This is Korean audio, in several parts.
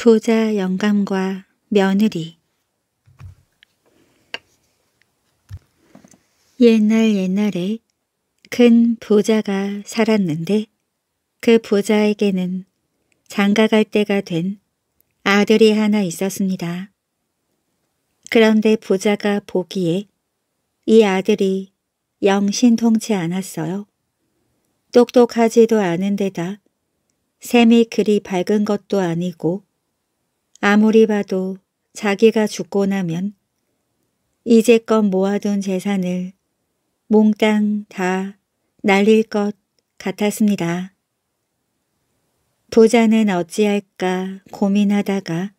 부자 영감과 며느리 옛날 옛날에 큰 부자가 살았는데 그 부자에게는 장가갈 때가 된 아들이 하나 있었습니다. 그런데 부자가 보기에 이 아들이 영신통치 않았어요. 똑똑하지도 않은데다 샘이 그리 밝은 것도 아니고 아무리 봐도 자기가 죽고 나면 이제껏 모아둔 재산을 몽땅 다 날릴 것 같았습니다. 부자는 어찌할까 고민하다가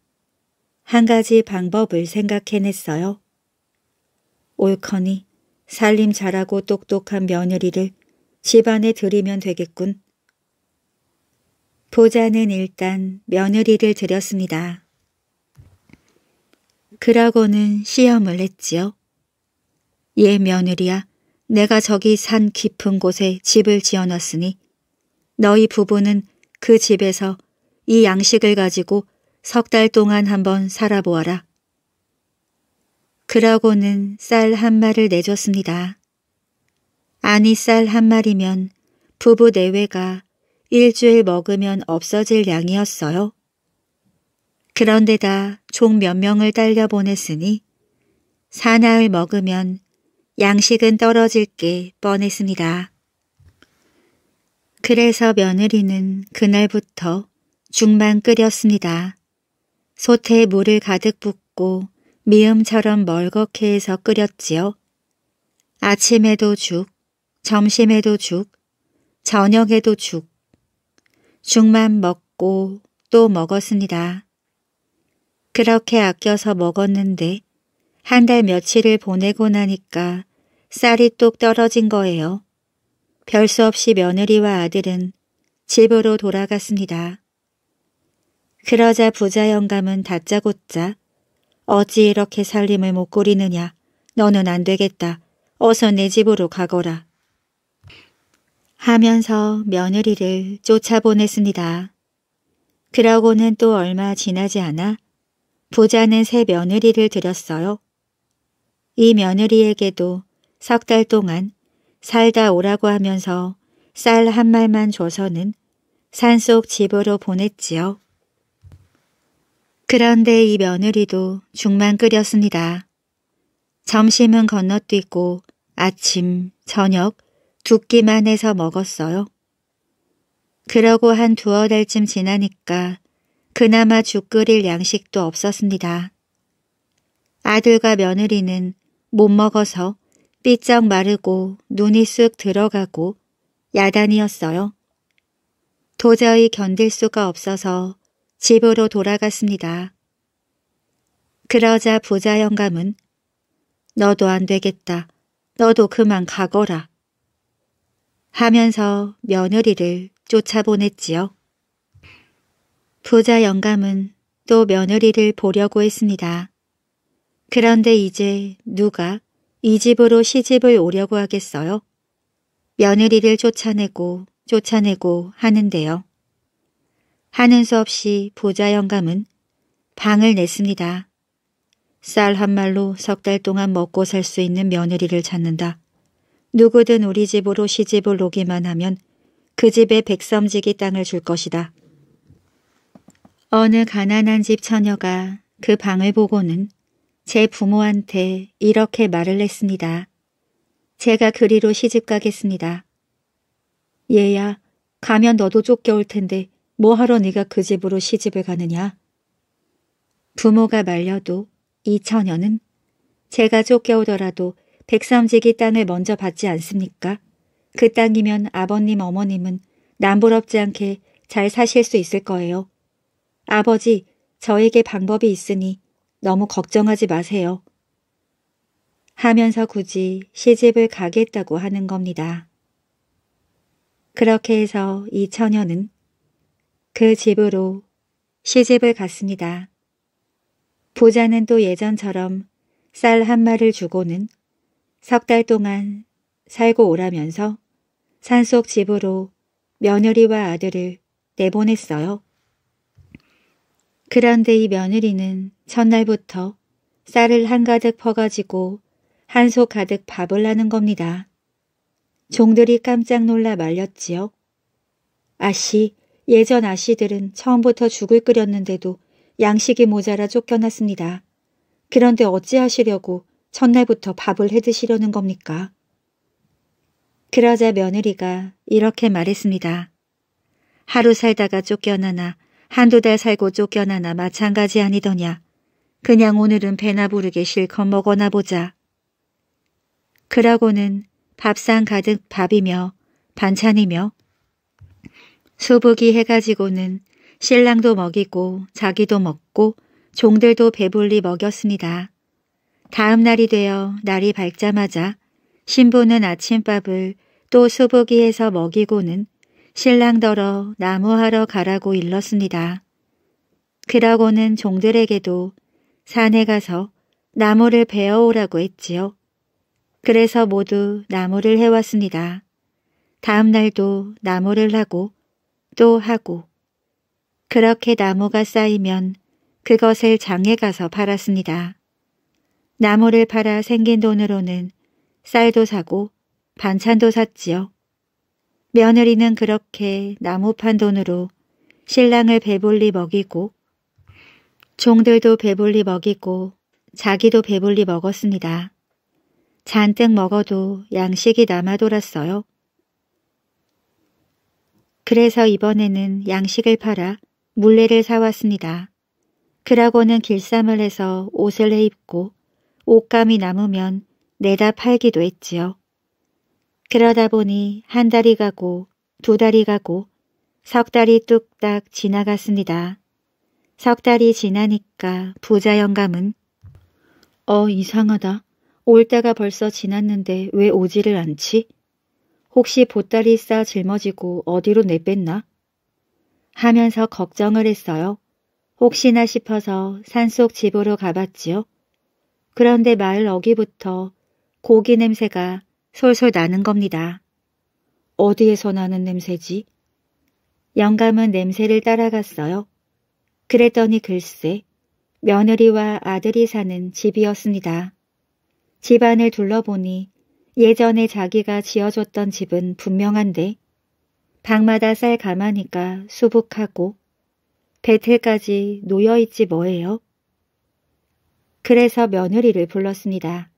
한 가지 방법을 생각해냈어요. 옳거니 살림 잘하고 똑똑한 며느리를 집안에 들이면 되겠군. 보자는 일단 며느리를 들였습니다. 그라고는 시험을 했지요. 예 며느리야 내가 저기 산 깊은 곳에 집을 지어놨으니 너희 부부는 그 집에서 이 양식을 가지고 석 달 동안 한번 살아보아라. 그러고는 쌀 한 마를 리 내줬습니다. 아니 쌀 한 마리면 부부 내외가 일주일 먹으면 없어질 양이었어요. 그런데다 종 몇 명을 딸려 보냈으니 사나흘 먹으면 양식은 떨어질 게 뻔했습니다. 그래서 며느리는 그날부터 죽만 끓였습니다. 소태에 물을 가득 붓고 미음처럼 멀겋게 해서 끓였지요. 아침에도 죽, 점심에도 죽, 저녁에도 죽. 죽만 먹고 또 먹었습니다. 그렇게 아껴서 먹었는데 한 달 며칠을 보내고 나니까 쌀이 똑 떨어진 거예요. 별 수 없이 며느리와 아들은 집으로 돌아갔습니다. 그러자 부자 영감은 다짜고짜 어찌 이렇게 살림을 못 꾸리느냐 너는 안 되겠다 어서 내 집으로 가거라 하면서 며느리를 쫓아보냈습니다. 그러고는 또 얼마 지나지 않아 부자는 새 며느리를 들였어요. 이 며느리에게도 석 달 동안 살다 오라고 하면서 쌀 한 말만 줘서는 산속 집으로 보냈지요. 그런데 이 며느리도 죽만 끓였습니다. 점심은 건너뛰고 아침, 저녁 두 끼만 해서 먹었어요. 그러고 한 두어 달쯤 지나니까 그나마 죽 끓일 양식도 없었습니다. 아들과 며느리는 못 먹어서 삐쩍 마르고 눈이 쑥 들어가고 야단이었어요. 도저히 견딜 수가 없어서 집으로 돌아갔습니다. 그러자 부자 영감은 너도 안 되겠다. 너도 그만 가거라. 하면서 며느리를 쫓아보냈지요. 부자 영감은 또 며느리를 보려고 했습니다. 그런데 이제 누가 이 집으로 시집을 오려고 하겠어요? 며느리를 쫓아내고 쫓아내고 하는데요. 하는 수 없이 부자 영감은 방을 냈습니다. 쌀 한 말로 석 달 동안 먹고 살 수 있는 며느리를 찾는다. 누구든 우리 집으로 시집을 오기만 하면 그 집에 백섬지기 땅을 줄 것이다. 어느 가난한 집 처녀가 그 방을 보고는 제 부모한테 이렇게 말을 했습니다. 제가 그리로 시집 가겠습니다. 얘야, 가면 너도 쫓겨올 텐데 뭐하러 네가 그 집으로 시집을 가느냐? 부모가 말려도 이 처녀는 제가 쫓겨오더라도 백삼지기 땅을 먼저 받지 않습니까? 그 땅이면 아버님 어머님은 남부럽지 않게 잘 사실 수 있을 거예요. 아버지, 저에게 방법이 있으니 너무 걱정하지 마세요. 하면서 굳이 시집을 가겠다고 하는 겁니다. 그렇게 해서 이 처녀는 그 집으로 시집을 갔습니다. 부자는 또 예전처럼 쌀 한 마를 리 주고는 석 달 동안 살고 오라면서 산속 집으로 며느리와 아들을 내보냈어요. 그런데 이 며느리는 첫날부터 쌀을 한가득 퍼가지고 한소 가득 밥을 나는 겁니다. 종들이 깜짝 놀라 말렸지요. 아씨, 예전 아씨들은 처음부터 죽을 끓였는데도 양식이 모자라 쫓겨났습니다. 그런데 어찌하시려고 첫날부터 밥을 해드시려는 겁니까? 그러자 며느리가 이렇게 말했습니다. 하루 살다가 쫓겨나나 한두 달 살고 쫓겨나나 마찬가지 아니더냐. 그냥 오늘은 배나 부르게 실컷 먹어나 보자. 그러고는 밥상 가득 밥이며 반찬이며 수북이 해가지고는 신랑도 먹이고 자기도 먹고 종들도 배불리 먹였습니다. 다음 날이 되어 날이 밝자마자 신부는 아침밥을 또 수북이에서 먹이고는 신랑더러 나무하러 가라고 일렀습니다. 그러고는 종들에게도 산에 가서 나무를 베어오라고 했지요. 그래서 모두 나무를 해왔습니다. 다음 날도 나무를 하고 또 하고 그렇게 나무가 쌓이면 그것을 장에 가서 팔았습니다. 나무를 팔아 생긴 돈으로는 쌀도 사고 반찬도 샀지요. 며느리는 그렇게 나무판 돈으로 신랑을 배불리 먹이고 종들도 배불리 먹이고 자기도 배불리 먹었습니다. 잔뜩 먹어도 양식이 남아 돌았어요. 그래서 이번에는 양식을 팔아 물레를 사왔습니다. 그러고는 길쌈을 해서 옷을 해입고 옷감이 남으면 내다 팔기도 했지요. 그러다 보니 한 달이 가고 두 달이 가고 석 달이 뚝딱 지나갔습니다. 석 달이 지나니까 부자 영감은 어 이상하다. 올 때가 벌써 지났는데 왜 오지를 않지? 혹시 보따리 싸 짊어지고 어디로 내뺐나? 하면서 걱정을 했어요. 혹시나 싶어서 산속 집으로 가봤지요. 그런데 마을 어기부터 고기 냄새가 솔솔 나는 겁니다. 어디에서 나는 냄새지? 영감은 냄새를 따라갔어요. 그랬더니 글쎄 며느리와 아들이 사는 집이었습니다. 집안을 둘러보니 예전에 자기가 지어줬던 집은 분명한데 방마다 쌀 가마니까 수북하고 배틀까지 놓여있지 뭐예요? 그래서 며느리를 불렀습니다.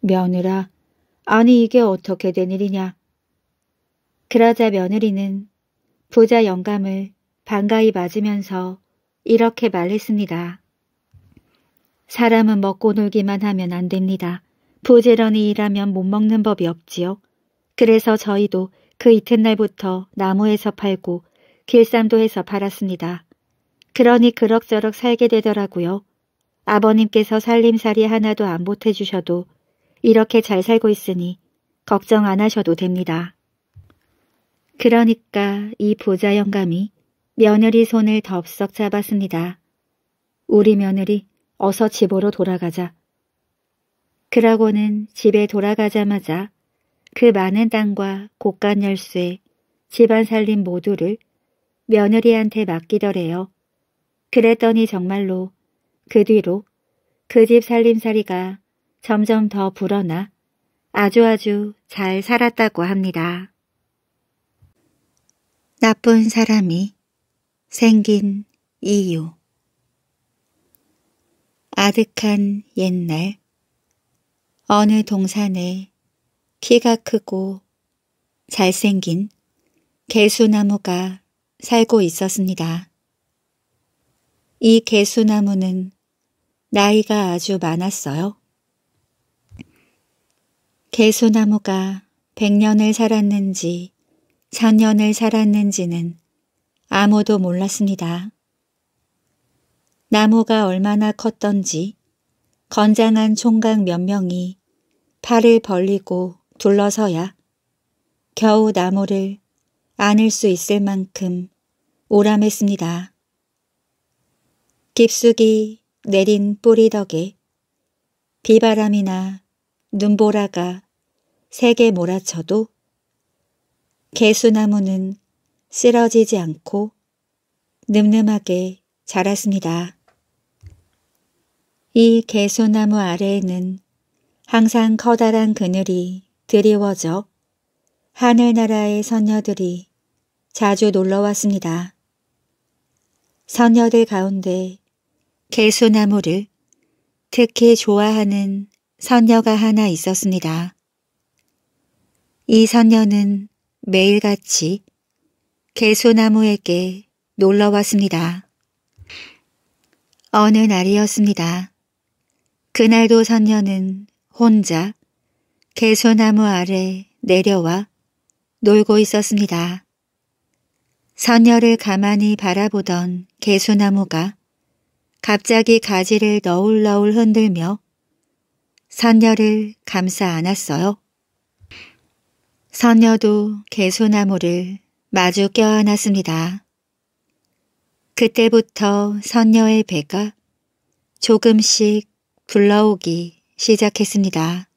며느라, 아니 이게 어떻게 된 일이냐. 그러자 며느리는 부자 영감을 반가이 맞으면서 이렇게 말했습니다. 사람은 먹고 놀기만 하면 안 됩니다. 부지런히 일하면 못 먹는 법이 없지요. 그래서 저희도 그 이튿날부터 나무에서 팔고 길쌈도에서 팔았습니다. 그러니 그럭저럭 살게 되더라고요. 아버님께서 살림살이 하나도 안 보태주셔도 이렇게 잘 살고 있으니 걱정 안 하셔도 됩니다. 그러니까 이 부자 영감이 며느리 손을 덥석 잡았습니다. 우리 며느리 어서 집으로 돌아가자. 그러고는 집에 돌아가자마자 그 많은 땅과 곳간 열쇠, 집안 살림 모두를 며느리한테 맡기더래요. 그랬더니 정말로 그 뒤로 그 집 살림살이가 점점 더 불어나 아주아주 아주 잘 살았다고 합니다. 나쁜 사람이 생긴 이유 아득한 옛날 어느 동산에 키가 크고 잘생긴 개수나무가 살고 있었습니다. 이 개수나무는 나이가 아주 많았어요. 개소나무가 백년을 살았는지 천년을 살았는지는 아무도 몰랐습니다. 나무가 얼마나 컸던지 건장한 총각 몇 명이 팔을 벌리고 둘러서야 겨우 나무를 안을 수 있을 만큼 오람했습니다. 깊숙이 내린 뿌리 덕에 비바람이나 눈보라가 세게 몰아쳐도 개수나무는 쓰러지지 않고 늠름하게 자랐습니다. 이 개수나무 아래에는 항상 커다란 그늘이 드리워져 하늘나라의 선녀들이 자주 놀러왔습니다. 선녀들 가운데 개수나무를 특히 좋아하는 선녀가 하나 있었습니다. 이 선녀는 매일같이 개소나무에게 놀러 왔습니다. 어느 날이었습니다. 그날도 선녀는 혼자 개소나무 아래 내려와 놀고 있었습니다. 선녀를 가만히 바라보던 개소나무가 갑자기 가지를 너울너울 흔들며 선녀를 감싸 안았어요. 선녀도 개소나무를 마주 껴안았습니다. 그때부터 선녀의 배가 조금씩 불러오기 시작했습니다.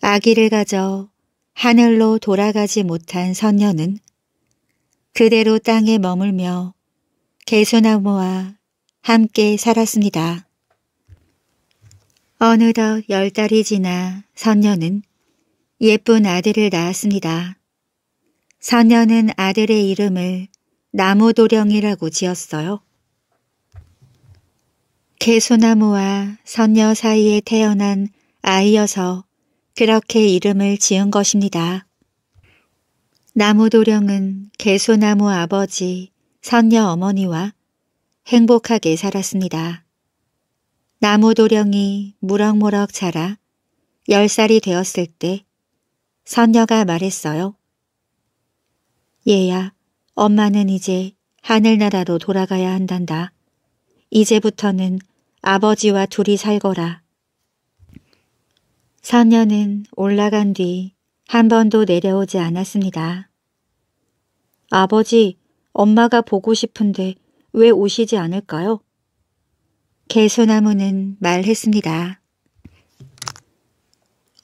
아기를 가져 하늘로 돌아가지 못한 선녀는 그대로 땅에 머물며 개소나무와 함께 살았습니다. 어느덧 열 달이 지나 선녀는 예쁜 아들을 낳았습니다. 선녀는 아들의 이름을 나무도령이라고 지었어요. 개소나무와 선녀 사이에 태어난 아이여서 그렇게 이름을 지은 것입니다. 나무도령은 개소나무 아버지, 선녀 어머니와 행복하게 살았습니다. 나무 도령이 무럭무럭 자라 열 살이 되었을 때 선녀가 말했어요. 얘야, 엄마는 이제 하늘나라로 돌아가야 한단다. 이제부터는 아버지와 둘이 살거라. 선녀는 올라간 뒤 한 번도 내려오지 않았습니다. 아버지, 엄마가 보고 싶은데 왜 오시지 않을까요? 개소나무는 말했습니다.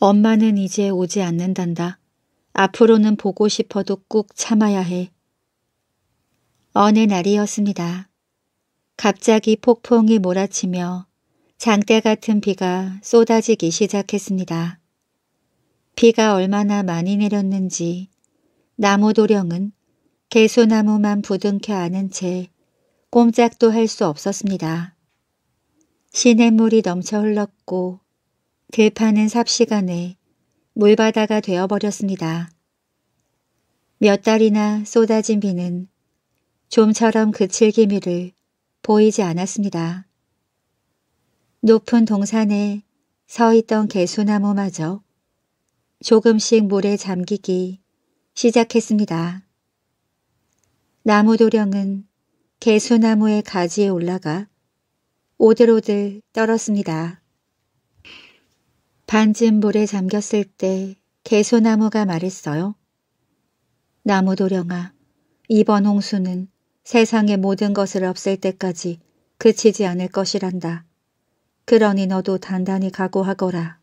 엄마는 이제 오지 않는단다. 앞으로는 보고 싶어도 꾹 참아야 해. 어느 날이었습니다. 갑자기 폭풍이 몰아치며 장대 같은 비가 쏟아지기 시작했습니다. 비가 얼마나 많이 내렸는지 나무 도령은 개소나무만 부둥켜 안은 채 꼼짝도 할 수 없었습니다. 시냇물이 넘쳐 흘렀고 들판은 삽시간에 물바다가 되어버렸습니다. 몇 달이나 쏟아진 비는 좀처럼 그칠 기미를 보이지 않았습니다. 높은 동산에 서 있던 개수나무마저 조금씩 물에 잠기기 시작했습니다. 나무 도령은 개수나무의 가지에 올라가 오들오들 떨었습니다. 반쯤 물에 잠겼을 때 개소나무가 말했어요. 나무도령아, 이번 홍수는 세상의 모든 것을 없앨 때까지 그치지 않을 것이란다. 그러니 너도 단단히 각오하거라.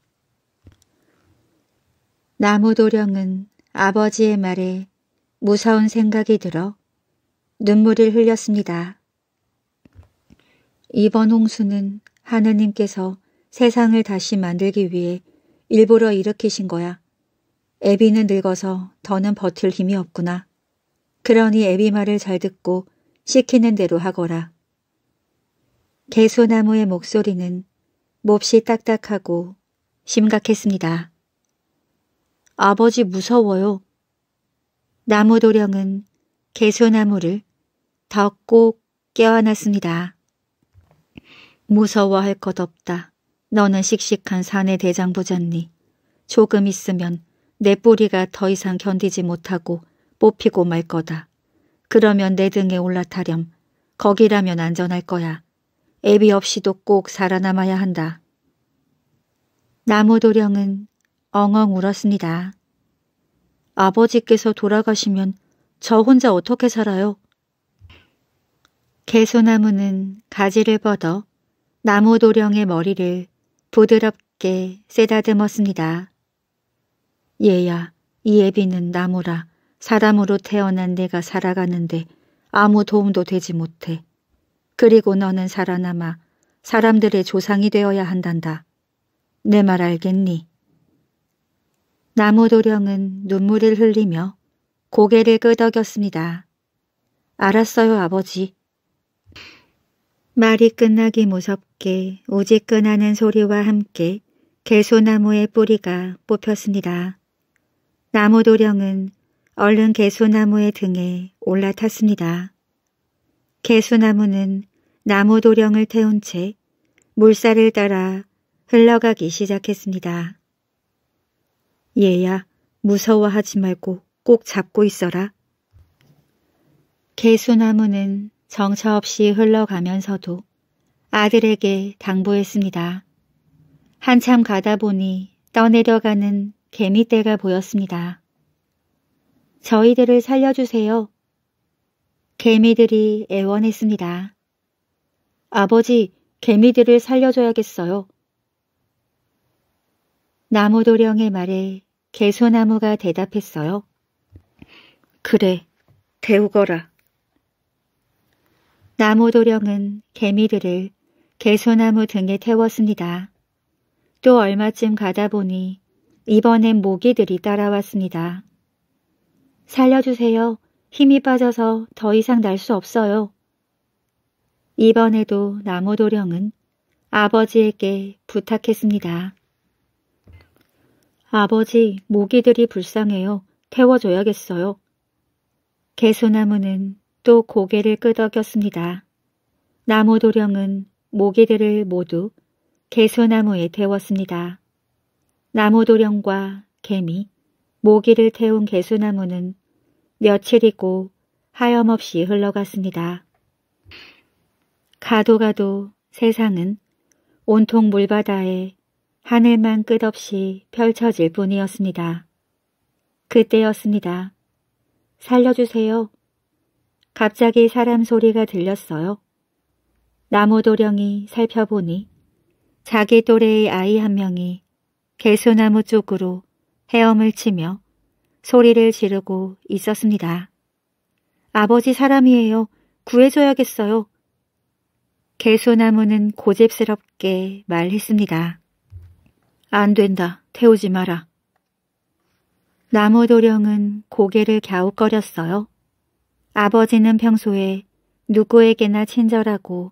나무도령은 아버지의 말에 무서운 생각이 들어 눈물을 흘렸습니다. 이번 홍수는 하느님께서 세상을 다시 만들기 위해 일부러 일으키신 거야. 애비는 늙어서 더는 버틸 힘이 없구나. 그러니 애비 말을 잘 듣고 시키는 대로 하거라. 개수나무의 목소리는 몹시 딱딱하고 심각했습니다. 아버지 무서워요. 나무도령은 개수나무를 덮고 깨어났습니다 무서워할 것 없다. 너는 씩씩한 사내 대장부잖니. 조금 있으면 내 뿌리가 더 이상 견디지 못하고 뽑히고 말 거다. 그러면 내 등에 올라타렴. 거기라면 안전할 거야. 애비 없이도 꼭 살아남아야 한다. 나무도령은 엉엉 울었습니다. 아버지께서 돌아가시면 저 혼자 어떻게 살아요? 개소나무는 가지를 뻗어 나무 도령의 머리를 부드럽게 쓰다듬었습니다. 얘야, 이 애비는 나무라 사람으로 태어난 내가 살아가는데 아무 도움도 되지 못해. 그리고 너는 살아남아 사람들의 조상이 되어야 한단다. 내 말 알겠니? 나무 도령은 눈물을 흘리며 고개를 끄덕였습니다. 알았어요, 아버지. 말이 끝나기 무섭게 오직끈하는 소리와 함께 개소나무의 뿌리가 뽑혔습니다. 나무 도령은 얼른 개소나무의 등에 올라탔습니다. 개소나무는 나무 도령을 태운 채 물살을 따라 흘러가기 시작했습니다. 얘야, 무서워하지 말고 꼭 잡고 있어라. 개소나무는 정처 없이 흘러가면서도 아들에게 당부했습니다. 한참 가다 보니 떠내려가는 개미떼가 보였습니다. 저희들을 살려주세요. 개미들이 애원했습니다. 아버지, 개미들을 살려줘야겠어요. 나무도령의 말에 개소나무가 대답했어요. 그래, 데우거라. 나무도령은 개미들을 개소나무 등에 태웠습니다. 또 얼마쯤 가다 보니 이번엔 모기들이 따라왔습니다. 살려주세요. 힘이 빠져서 더 이상 날 수 없어요. 이번에도 나무도령은 아버지에게 부탁했습니다. 아버지, 모기들이 불쌍해요. 태워줘야겠어요. 개소나무는 또 고개를 끄덕였습니다. 나무 도령은 모기들을 모두 개소나무에 태웠습니다. 나무 도령과 개미, 모기를 태운 개소나무는 며칠이고 하염없이 흘러갔습니다. 가도 가도 세상은 온통 물바다에 하늘만 끝없이 펼쳐질 뿐이었습니다. 그때였습니다. 살려주세요. 갑자기 사람 소리가 들렸어요. 나무 도령이 살펴보니 자기 또래의 아이 한 명이 개소나무 쪽으로 헤엄을 치며 소리를 지르고 있었습니다. 아버지 사람이에요. 구해줘야겠어요. 개소나무는 고집스럽게 말했습니다. 안 된다. 태우지 마라. 나무 도령은 고개를 갸웃거렸어요. 아버지는 평소에 누구에게나 친절하고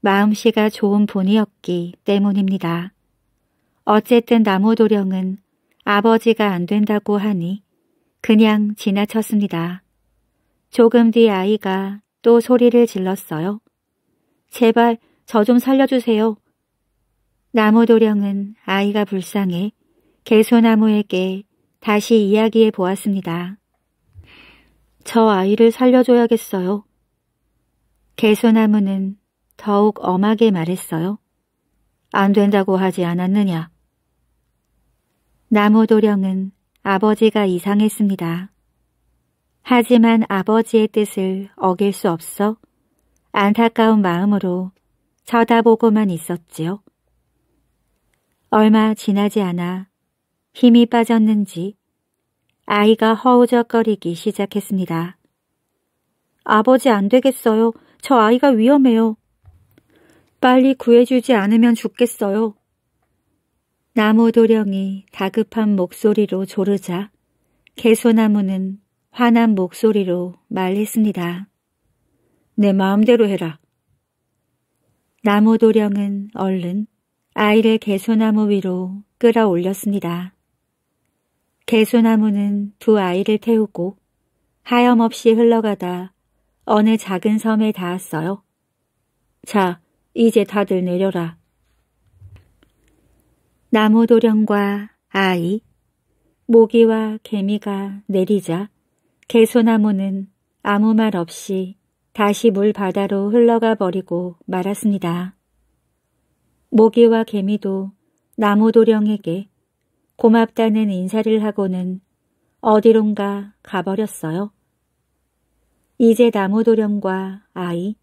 마음씨가 좋은 분이었기 때문입니다. 어쨌든 나무도령은 아버지가 안 된다고 하니 그냥 지나쳤습니다. 조금 뒤 아이가 또 소리를 질렀어요. 제발 저 좀 살려주세요. 나무도령은 아이가 불쌍해 개소나무에게 다시 이야기해 보았습니다. 저 아이를 살려줘야겠어요. 개소나무는 더욱 엄하게 말했어요. 안 된다고 하지 않았느냐. 나무 도령은 아버지가 이상했습니다. 하지만 아버지의 뜻을 어길 수 없어 안타까운 마음으로 쳐다보고만 있었지요. 얼마 지나지 않아 힘이 빠졌는지 아이가 허우적거리기 시작했습니다. 아버지 안 되겠어요. 저 아이가 위험해요. 빨리 구해주지 않으면 죽겠어요. 나무 도령이 다급한 목소리로 조르자 개소나무는 화난 목소리로 말했습니다. 내 마음대로 해라. 나무 도령은 얼른 아이를 개소나무 위로 끌어올렸습니다. 개소나무는두 아이를 태우고 하염없이 흘러가다 어느 작은 섬에 닿았어요. 자, 이제 다들 내려라. 나무 도령과 아이, 모기와 개미가 내리자 개소나무는 아무 말 없이 다시 물바다로 흘러가 버리고 말았습니다. 모기와 개미도 나무도령에게 고맙다는 인사를 하고는 어디론가 가버렸어요. 이제 나무도령과 아이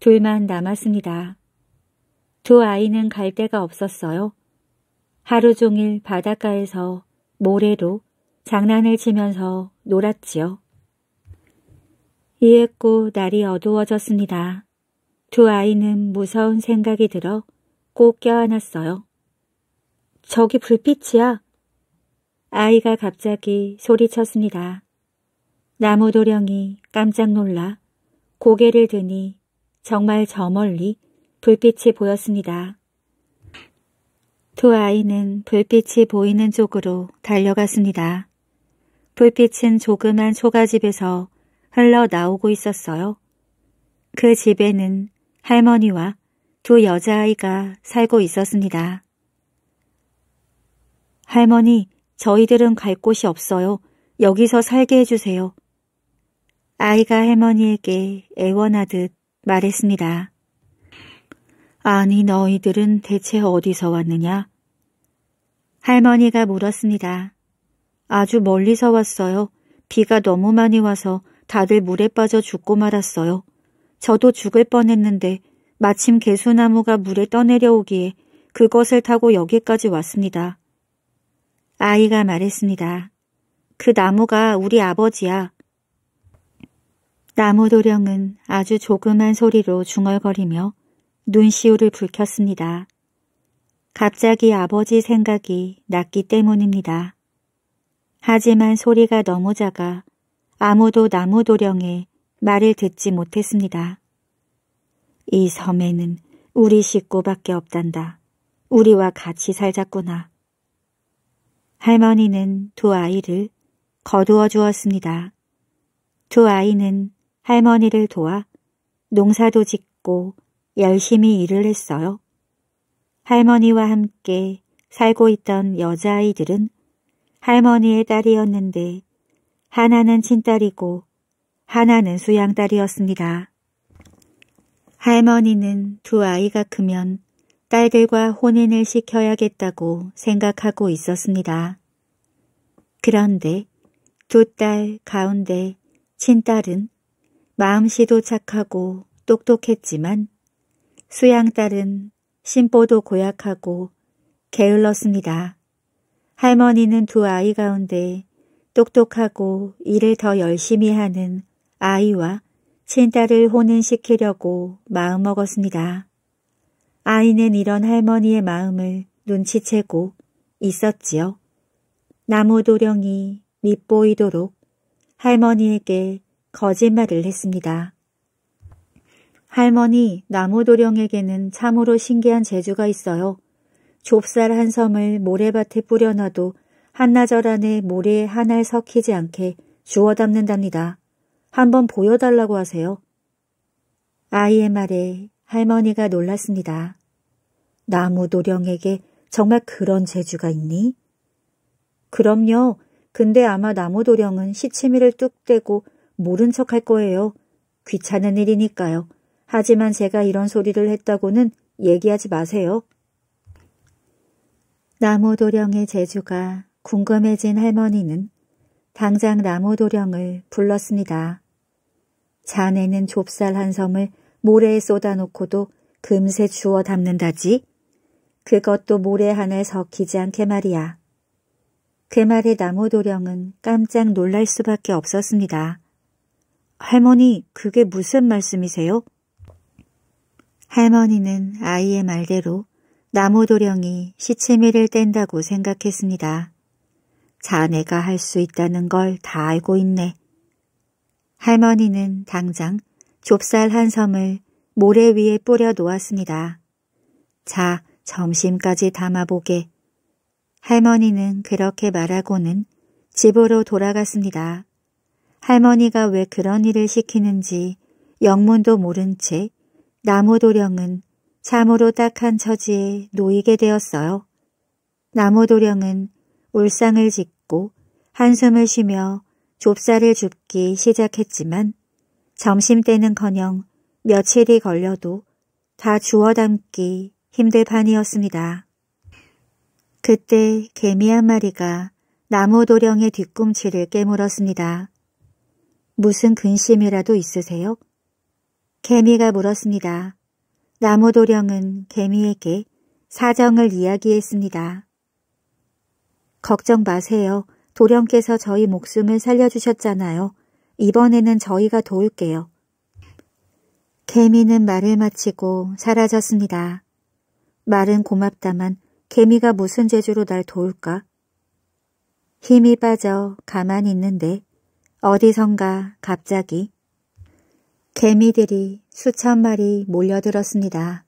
둘만 남았습니다. 두 아이는 갈 데가 없었어요. 하루 종일 바닷가에서 모래로 장난을 치면서 놀았지요. 이윽고 날이 어두워졌습니다. 두 아이는 무서운 생각이 들어 꼭 껴안았어요. 저기 불빛이야. 아이가 갑자기 소리쳤습니다. 나무 도령이 깜짝 놀라 고개를 드니 정말 저 멀리 불빛이 보였습니다. 두 아이는 불빛이 보이는 쪽으로 달려갔습니다. 불빛은 조그만 초가집에서 흘러나오고 있었어요. 그 집에는 할머니와 두 여자아이가 살고 있었습니다. 할머니, 저희들은 갈 곳이 없어요. 여기서 살게 해주세요. 아이가 할머니에게 애원하듯 말했습니다. 아니 너희들은 대체 어디서 왔느냐? 할머니가 물었습니다. 아주 멀리서 왔어요. 비가 너무 많이 와서 다들 물에 빠져 죽고 말았어요. 저도 죽을 뻔했는데 마침 개수나무가 물에 떠내려오기에 그것을 타고 여기까지 왔습니다. 아이가 말했습니다. 그 나무가 우리 아버지야. 나무 도령은 아주 조그만 소리로 중얼거리며 눈시울을 붉혔습니다. 갑자기 아버지 생각이 났기 때문입니다. 하지만 소리가 너무 작아 아무도 나무 도령의 말을 듣지 못했습니다. 이 섬에는 우리 식구밖에 없단다. 우리와 같이 살자꾸나. 할머니는 두 아이를 거두어 주었습니다. 두 아이는 할머니를 도와 농사도 짓고 열심히 일을 했어요. 할머니와 함께 살고 있던 여자아이들은 할머니의 딸이었는데 하나는 친딸이고 하나는 수양딸이었습니다. 할머니는 두 아이가 크면 딸들과 혼인을 시켜야겠다고 생각하고 있었습니다. 그런데 두 딸 가운데 친딸은 마음씨도 착하고 똑똑했지만 수양딸은 심보도 고약하고 게을렀습니다. 할머니는 두 아이 가운데 똑똑하고 일을 더 열심히 하는 아이와 친딸을 혼인시키려고 마음먹었습니다. 아이는 이런 할머니의 마음을 눈치채고 있었지요. 나무 도령이 밉보이도록 할머니에게 거짓말을 했습니다. 할머니 나무 도령에게는 참으로 신기한 재주가 있어요. 좁쌀 한 섬을 모래밭에 뿌려놔도 한나절 안에 모래에 한알 섞이지 않게 주워 담는답니다. 한번 보여달라고 하세요. 아이의 말에 할머니가 놀랐습니다. 나무 노령에게 정말 그런 재주가 있니? 그럼요. 근데 아마 나무 도령은 시치미를 뚝 떼고 모른 척 할 거예요. 귀찮은 일이니까요. 하지만 제가 이런 소리를 했다고는 얘기하지 마세요. 나무 도령의 재주가 궁금해진 할머니는 당장 나무 도령을 불렀습니다. 자네는 좁쌀 한 섬을 모래에 쏟아놓고도 금세 주워 담는다지. 그것도 모래 안에 섞이지 않게 말이야. 그 말에 나무도령은 깜짝 놀랄 수밖에 없었습니다. 할머니, 그게 무슨 말씀이세요? 할머니는 아이의 말대로 나무도령이 시치미를 뗀다고 생각했습니다. 자네가 할 수 있다는 걸 다 알고 있네. 할머니는 당장 좁쌀 한 섬을 모래 위에 뿌려 놓았습니다. 자, 점심까지 담아보게. 할머니는 그렇게 말하고는 집으로 돌아갔습니다. 할머니가 왜 그런 일을 시키는지 영문도 모른 채 나무도령은 참으로 딱한 처지에 놓이게 되었어요. 나무도령은 울상을 짓고 한숨을 쉬며 좁쌀을 줍기 시작했지만 점심때는커녕 며칠이 걸려도 다 주워 담기 힘들 판이었습니다. 그때 개미 한 마리가 나무 도령의 뒤꿈치를 깨물었습니다. 무슨 근심이라도 있으세요? 개미가 물었습니다. 나무 도령은 개미에게 사정을 이야기했습니다. 걱정 마세요. 도령께서 저희 목숨을 살려주셨잖아요. 이번에는 저희가 도울게요. 개미는 말을 마치고 사라졌습니다. 말은 고맙다만 개미가 무슨 재주로 날 도울까? 힘이 빠져 가만히 있는데 어디선가 갑자기 개미들이 수천 마리 몰려들었습니다.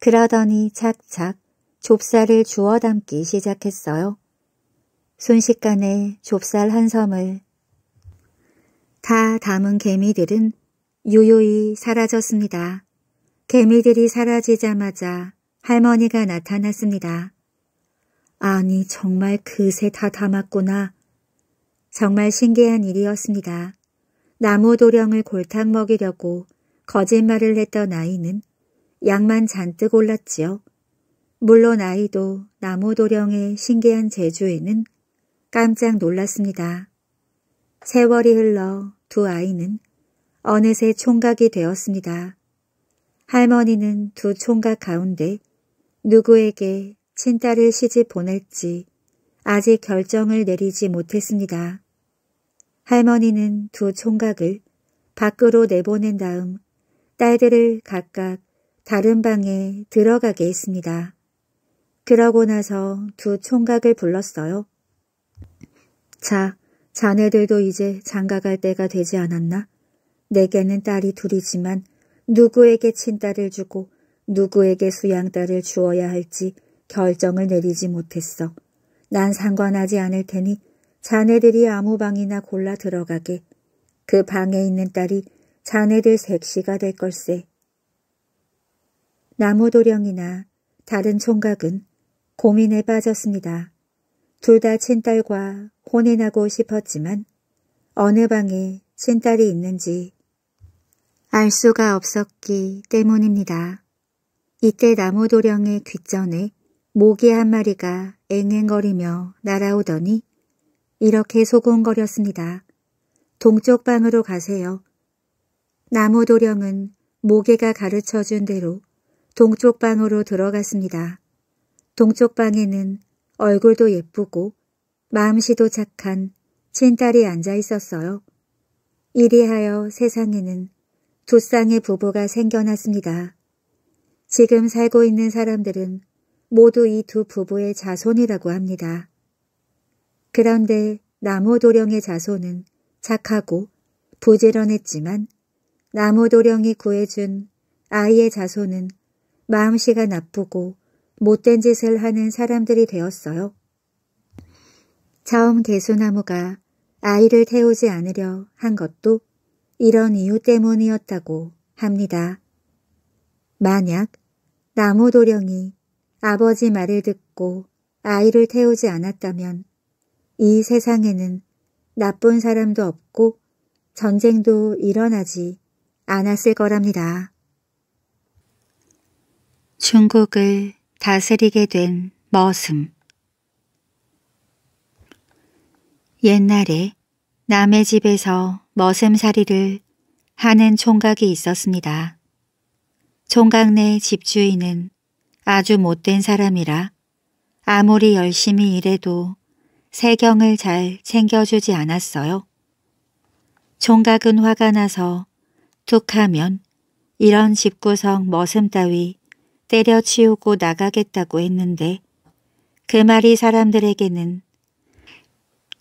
그러더니 착착 좁쌀을 주워 담기 시작했어요. 순식간에 좁쌀 한 섬을 다 담은 개미들은 유요히 사라졌습니다. 개미들이 사라지자마자 할머니가 나타났습니다. 아니 정말 그새 다 담았구나. 정말 신기한 일이었습니다. 나무 도령을 골탕 먹이려고 거짓말을 했던 아이는 약만 잔뜩 올랐지요. 물론 아이도 나무 도령의 신기한 재주에는 깜짝 놀랐습니다. 세월이 흘러 두 아이는 어느새 총각이 되었습니다. 할머니는 두 총각 가운데 누구에게 친딸을 시집 보낼지 아직 결정을 내리지 못했습니다. 할머니는 두 총각을 밖으로 내보낸 다음 딸들을 각각 다른 방에 들어가게 했습니다. 그러고 나서 두 총각을 불렀어요. 자, 자네들도 이제 장가갈 때가 되지 않았나? 내게는 딸이 둘이지만 누구에게 친딸을 주고 누구에게 수양딸을 주어야 할지 결정을 내리지 못했어. 난 상관하지 않을 테니 자네들이 아무 방이나 골라 들어가게. 그 방에 있는 딸이 자네들 색시가 될 걸세. 나무도령이나 다른 총각은 고민에 빠졌습니다. 둘 다 친딸과 혼인하고 싶었지만 어느 방에 친딸이 있는지 알 수가 없었기 때문입니다. 이때 나무 도령의 귀전에 모기 한 마리가 앵앵거리며 날아오더니 이렇게 소곤거렸습니다. 동쪽 방으로 가세요. 나무 도령은 모기가 가르쳐준 대로 동쪽 방으로 들어갔습니다. 동쪽 방에는 얼굴도 예쁘고 마음씨도 착한 친딸이 앉아 있었어요. 이리하여 세상에는 두 쌍의 부부가 생겨났습니다. 지금 살고 있는 사람들은 모두 이 두 부부의 자손이라고 합니다. 그런데 나무도령의 자손은 착하고 부지런했지만 나무도령이 구해준 아이의 자손은 마음씨가 나쁘고 못된 짓을 하는 사람들이 되었어요. 처음 개수나무가 아이를 태우지 않으려 한 것도 이런 이유 때문이었다고 합니다. 만약 나무 도령이 아버지 말을 듣고 아이를 태우지 않았다면 이 세상에는 나쁜 사람도 없고 전쟁도 일어나지 않았을 거랍니다. 중국을 다스리게 된 머슴 옛날에 남의 집에서 머슴살이를 하는 총각이 있었습니다. 총각네 집주인은 아주 못된 사람이라 아무리 열심히 일해도 세경을 잘 챙겨주지 않았어요. 총각은 화가 나서 툭 하면 이런 집구석 머슴 따위 때려치우고 나가겠다고 했는데 그 말이 사람들에게는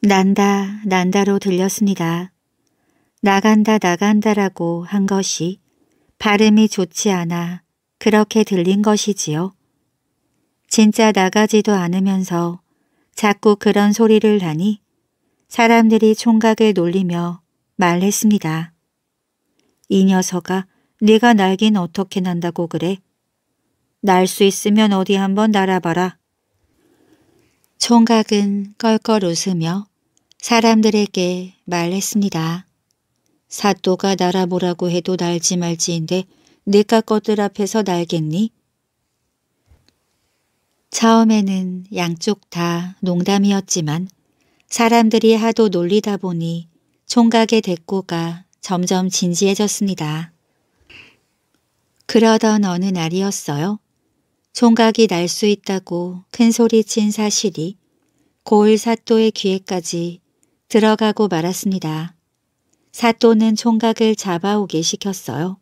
난다, 난다로 들렸습니다. 나간다, 나간다라고 한 것이 발음이 좋지 않아 그렇게 들린 것이지요. 진짜 나가지도 않으면서 자꾸 그런 소리를 하니 사람들이 총각을 놀리며 말했습니다. 이 녀석아, 네가 날긴 어떻게 난다고 그래? 날 수 있으면 어디 한번 날아봐라. 총각은 껄껄 웃으며 사람들에게 말했습니다. 사또가 날아보라고 해도 날지 말지인데 네가 것들 앞에서 날겠니? 처음에는 양쪽 다 농담이었지만 사람들이 하도 놀리다 보니 총각의 대꾸가 점점 진지해졌습니다. 그러던 어느 날이었어요. 총각이 날 수 있다고 큰소리친 사실이 고을 사또의 귀에까지 들어가고 말았습니다. 사또는 총각을 잡아오게 시켰어요.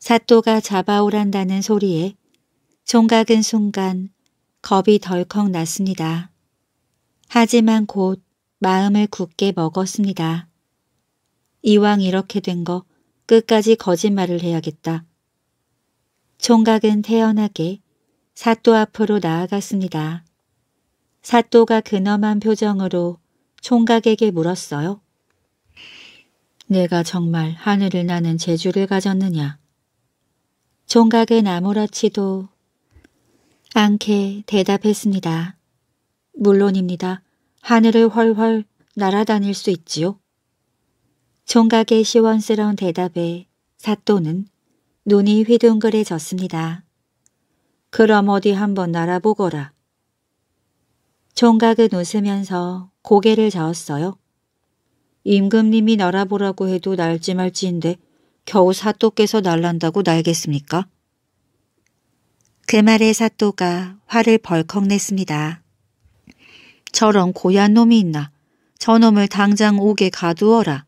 사또가 잡아오란다는 소리에 총각은 순간 겁이 덜컥 났습니다. 하지만 곧 마음을 굳게 먹었습니다. 이왕 이렇게 된 거 끝까지 거짓말을 해야겠다. 총각은 태연하게 사또 앞으로 나아갔습니다. 사또가 근엄한 표정으로 총각에게 물었어요. 내가 정말 하늘을 나는 재주를 가졌느냐? 총각은 아무렇지도 않게 대답했습니다. 물론입니다. 하늘을 훨훨 날아다닐 수 있지요. 총각의 시원스러운 대답에 사또는 눈이 휘둥그레졌습니다. 그럼 어디 한번 날아보거라. 총각은 웃으면서 고개를 저었어요. 임금님이 날아보라고 해도 날지 말지인데 겨우 사또께서 날란다고 날겠습니까? 그 말에 사또가 화를 벌컥 냈습니다. 저런 고얀 놈이 있나. 저놈을 당장 옥에 가두어라.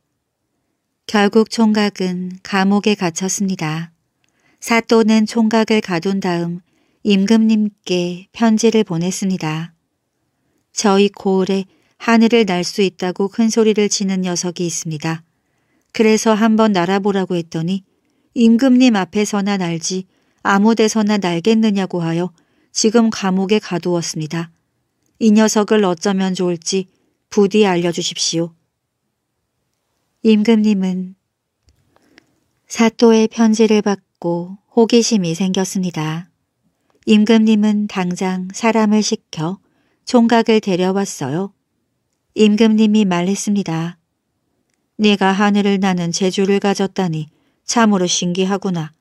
결국 총각은 감옥에 갇혔습니다. 사또는 총각을 가둔 다음 임금님께 편지를 보냈습니다. 저희 고을에 하늘을 날 수 있다고 큰 소리를 치는 녀석이 있습니다. 그래서 한번 날아보라고 했더니 임금님 앞에서나 날지 아무 데서나 날겠느냐고 하여 지금 감옥에 가두었습니다. 이 녀석을 어쩌면 좋을지 부디 알려주십시오. 임금님은 사또의 편지를 받고 싶고 호기심이 생겼습니다. 임금님은 당장 사람을 시켜 총각을 데려왔어요. 임금님이 말했습니다. 네가 하늘을 나는 재주를 가졌다니 참으로 신기하구나.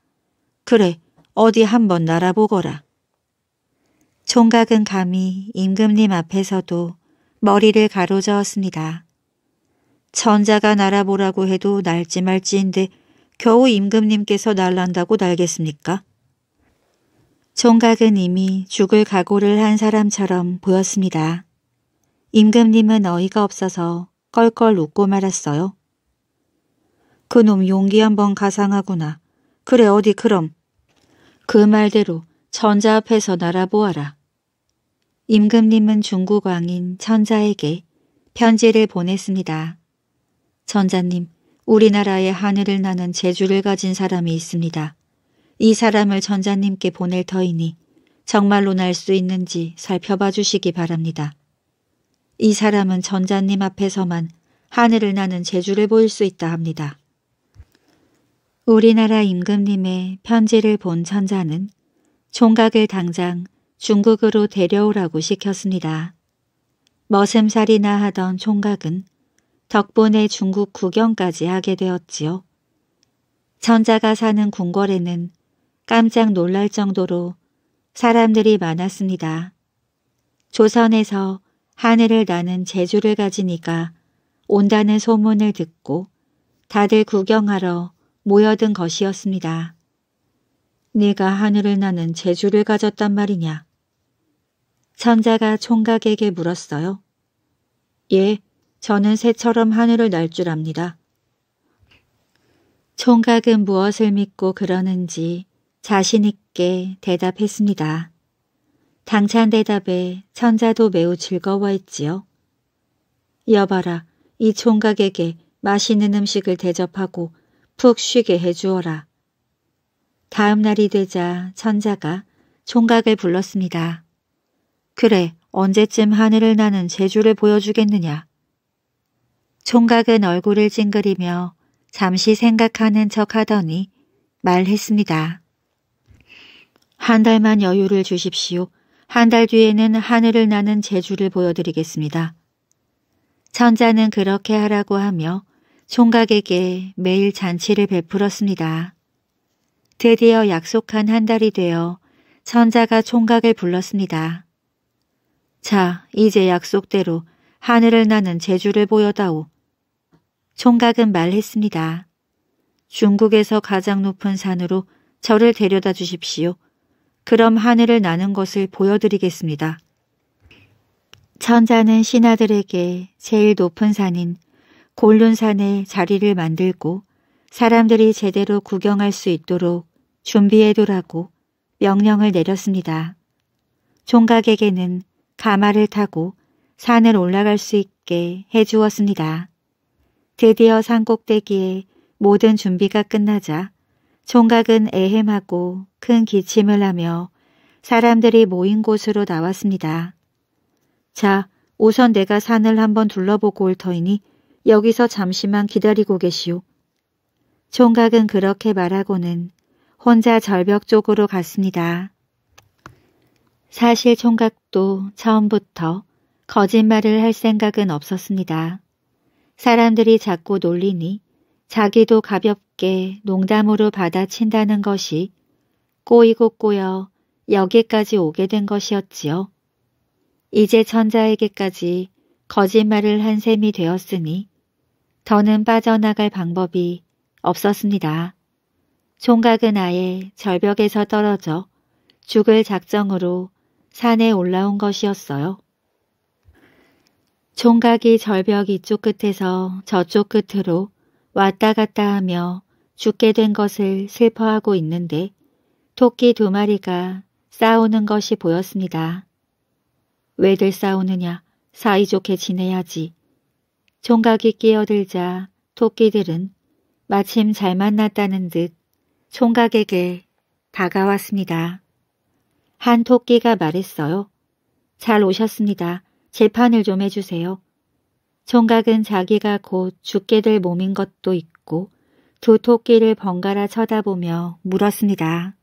그래, 어디 한번 날아보거라. 총각은 감히 임금님 앞에서도 머리를 가로저었습니다. 천자가 날아보라고 해도 날지 말지인데 겨우 임금님께서 날란다고 날겠습니까? 총각은 이미 죽을 각오를 한 사람처럼 보였습니다. 임금님은 어이가 없어서 껄껄 웃고 말았어요. 그놈 용기 한번 가상하구나. 그래 어디 그럼. 그 말대로 천자 앞에서 날아보아라. 임금님은 중국왕인 천자에게 편지를 보냈습니다. 천자님, 우리나라의 하늘을 나는 재주를 가진 사람이 있습니다. 이 사람을 전자님께 보낼 터이니 정말로 날 수 있는지 살펴봐 주시기 바랍니다. 이 사람은 전자님 앞에서만 하늘을 나는 재주를 보일 수 있다 합니다. 우리나라 임금님의 편지를 본 천자는 총각을 당장 중국으로 데려오라고 시켰습니다. 머슴살이나 하던 총각은 덕분에 중국 구경까지 하게 되었지요. 천자가 사는 궁궐에는 깜짝 놀랄 정도로 사람들이 많았습니다. 조선에서 하늘을 나는 재주를 가지니까 온다는 소문을 듣고 다들 구경하러 모여든 것이었습니다. 네가 하늘을 나는 재주를 가졌단 말이냐? 천자가 총각에게 물었어요. 예, 저는 새처럼 하늘을 날 줄 압니다. 총각은 무엇을 믿고 그러는지 자신있게 대답했습니다. 당찬 대답에 천자도 매우 즐거워했지요. 여봐라, 이 총각에게 맛있는 음식을 대접하고 푹 쉬게 해주어라. 다음 날이 되자 천자가 총각을 불렀습니다. 그래, 언제쯤 하늘을 나는 재주를 보여주겠느냐. 총각은 얼굴을 찡그리며 잠시 생각하는 척 하더니 말했습니다. 한 달만 여유를 주십시오. 한 달 뒤에는 하늘을 나는 제주를 보여드리겠습니다. 천자는 그렇게 하라고 하며 총각에게 매일 잔치를 베풀었습니다. 드디어 약속한 한 달이 되어 천자가 총각을 불렀습니다. 자, 이제 약속대로 하늘을 나는 재주를 보여다오. 총각은 말했습니다. 중국에서 가장 높은 산으로 저를 데려다 주십시오. 그럼 하늘을 나는 것을 보여드리겠습니다. 천자는 신하들에게 제일 높은 산인 곤륜산에 자리를 만들고 사람들이 제대로 구경할 수 있도록 준비해두라고 명령을 내렸습니다. 총각에게는 가마를 타고 산을 올라갈 수 있게 해주었습니다. 드디어 산 꼭대기에 모든 준비가 끝나자 총각은 애헴하고 큰 기침을 하며 사람들이 모인 곳으로 나왔습니다. 자, 우선 내가 산을 한번 둘러보고 올 터이니 여기서 잠시만 기다리고 계시오. 총각은 그렇게 말하고는 혼자 절벽 쪽으로 갔습니다. 사실 총각도 처음부터 거짓말을 할 생각은 없었습니다. 사람들이 자꾸 놀리니 자기도 가볍게 농담으로 받아친다는 것이 꼬이고 꼬여 여기까지 오게 된 것이었지요. 이제 천자에게까지 거짓말을 한 셈이 되었으니 더는 빠져나갈 방법이 없었습니다. 총각은 아예 절벽에서 떨어져 죽을 작정으로 산에 올라온 것이었어요. 총각이 절벽 이쪽 끝에서 저쪽 끝으로 왔다 갔다 하며 죽게 된 것을 슬퍼하고 있는데 토끼 두 마리가 싸우는 것이 보였습니다. 왜들 싸우느냐 사이좋게 지내야지. 총각이 끼어들자 토끼들은 마침 잘 만났다는 듯 총각에게 다가왔습니다. 한 토끼가 말했어요. 잘 오셨습니다. 재판을 좀 해주세요. 총각은 자기가 곧 죽게 될 몸인 것도 있고 두 토끼를 번갈아 쳐다보며 물었습니다.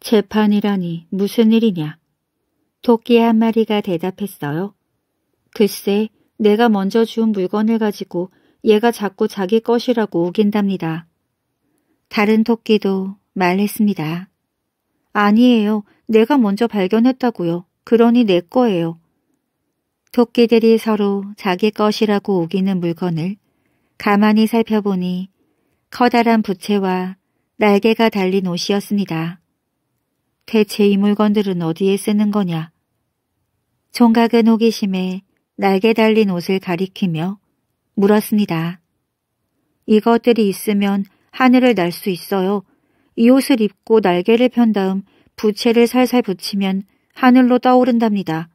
재판이라니 무슨 일이냐? 토끼 한 마리가 대답했어요. 글쎄, 내가 먼저 준 물건을 가지고 얘가 자꾸 자기 것이라고 우긴답니다. 다른 토끼도 말했습니다. 아니에요. 내가 먼저 발견했다고요. 그러니 내 거예요. 토끼들이 서로 자기 것이라고 우기는 물건을 가만히 살펴보니 커다란 부채와 날개가 달린 옷이었습니다. 대체 이 물건들은 어디에 쓰는 거냐? 총각은 호기심에 날개 달린 옷을 가리키며 물었습니다. 이것들이 있으면 하늘을 날 수 있어요. 이 옷을 입고 날개를 편 다음 부채를 살살 붙이면 하늘로 떠오른답니다.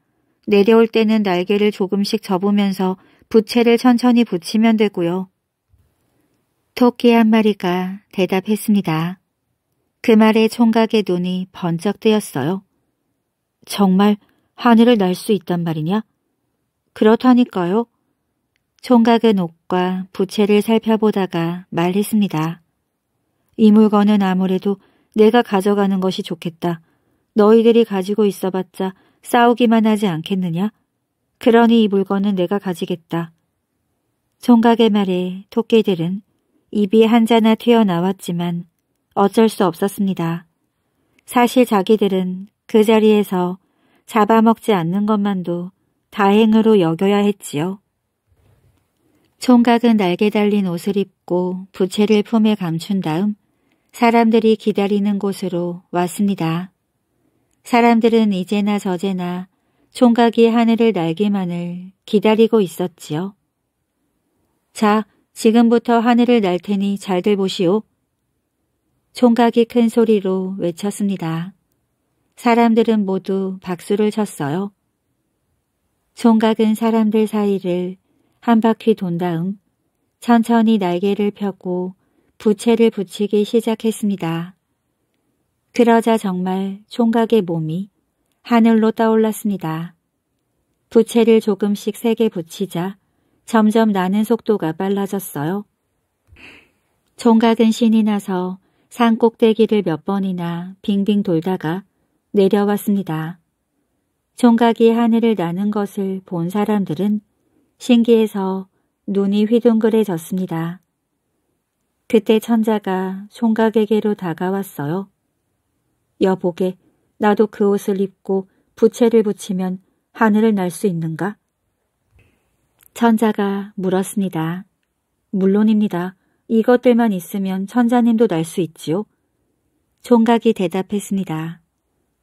내려올 때는 날개를 조금씩 접으면서 부채를 천천히 붙이면 되고요. 토끼 한 마리가 대답했습니다. 그 말에 총각의 눈이 번쩍 뜨였어요. 정말 하늘을 날 수 있단 말이냐? 그렇다니까요. 총각은 옷과 부채를 살펴보다가 말했습니다. 이 물건은 아무래도 내가 가져가는 것이 좋겠다. 너희들이 가지고 있어봤자 싸우기만 하지 않겠느냐? 그러니 이 물건은 내가 가지겠다. 종각의 말에 토끼들은 입이 한자나 튀어나왔지만 어쩔 수 없었습니다. 사실 자기들은 그 자리에서 잡아먹지 않는 것만도 다행으로 여겨야 했지요. 총각은 날개 달린 옷을 입고 부채를 품에 감춘 다음 사람들이 기다리는 곳으로 왔습니다. 사람들은 이제나 저제나 총각이 하늘을 날기만을 기다리고 있었지요. 자, 지금부터 하늘을 날 테니 잘들 보시오. 총각이 큰 소리로 외쳤습니다. 사람들은 모두 박수를 쳤어요. 총각은 사람들 사이를 한 바퀴 돈 다음 천천히 날개를 펴고 부채를 붙이기 시작했습니다. 그러자 정말 총각의 몸이 하늘로 떠올랐습니다. 부채를 조금씩 세게 붙이자 점점 나는 속도가 빨라졌어요. 총각은 신이 나서 산 꼭대기를 몇 번이나 빙빙 돌다가 내려왔습니다. 총각이 하늘을 나는 것을 본 사람들은 신기해서 눈이 휘둥그레졌습니다. 그때 천자가 총각에게로 다가왔어요. 여보게 나도 그 옷을 입고 부채를 붙이면 하늘을 날 수 있는가? 천자가 물었습니다. 물론입니다. 이것들만 있으면 천자님도 날 수 있지요. 총각이 대답했습니다.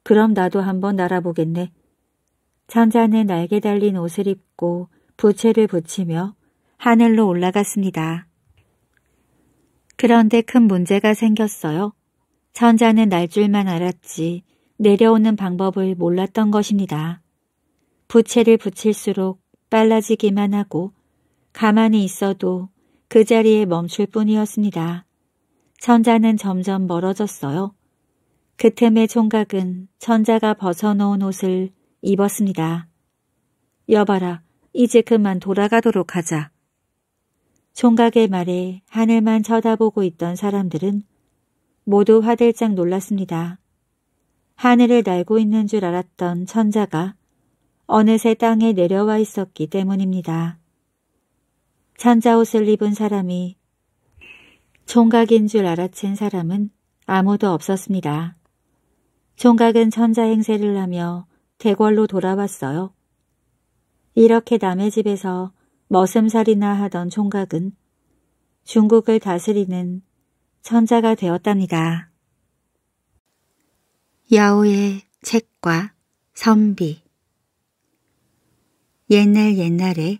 그럼 나도 한번 날아보겠네. 천자는 날개 달린 옷을 입고 부채를 붙이며 하늘로 올라갔습니다. 그런데 큰 문제가 생겼어요. 천자는 날 줄만 알았지 내려오는 방법을 몰랐던 것입니다. 부채를 붙일수록 빨라지기만 하고 가만히 있어도 그 자리에 멈출 뿐이었습니다. 천자는 점점 멀어졌어요. 그 틈에 총각은 천자가 벗어놓은 옷을 입었습니다. 여봐라, 이제 그만 돌아가도록 하자. 총각의 말에 하늘만 쳐다보고 있던 사람들은 모두 화들짝 놀랐습니다. 하늘을 날고 있는 줄 알았던 천자가 어느새 땅에 내려와 있었기 때문입니다. 천자 옷을 입은 사람이 총각인 줄 알아챈 사람은 아무도 없었습니다. 총각은 천자 행세를 하며 대궐로 돌아왔어요. 이렇게 남의 집에서 머슴살이나 하던 총각은 중국을 다스리는 천자가 되었답니다. 야오의 책과 선비 옛날 옛날에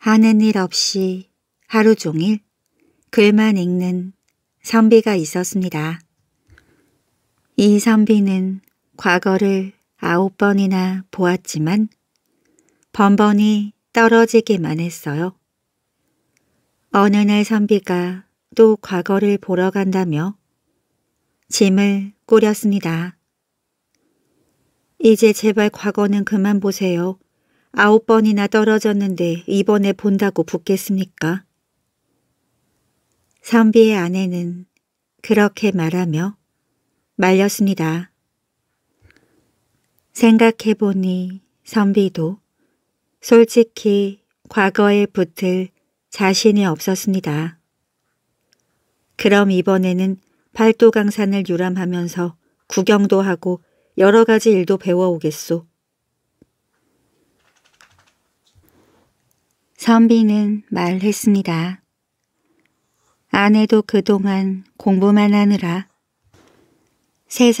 하는 일 없이 하루 종일 글만 읽는 선비가 있었습니다. 이 선비는 과거를 아홉 번이나 보았지만 번번이 떨어지기만 했어요. 어느 날 선비가 또 과거를 보러 간다며 짐을 꾸렸습니다. 이제 제발 과거는 그만 보세요. 아홉 번이나 떨어졌는데 이번에 본다고 붙겠습니까? 선비의 아내는 그렇게 말하며 말렸습니다. 생각해보니 선비도 솔직히 과거에 붙을 자신이 없었습니다. 그럼 이번에는 팔도강산을 유람하면서 구경도 하고 여러 가지 일도 배워오겠소. 선비는 말했습니다. 아내도 그동안 공부만 하느라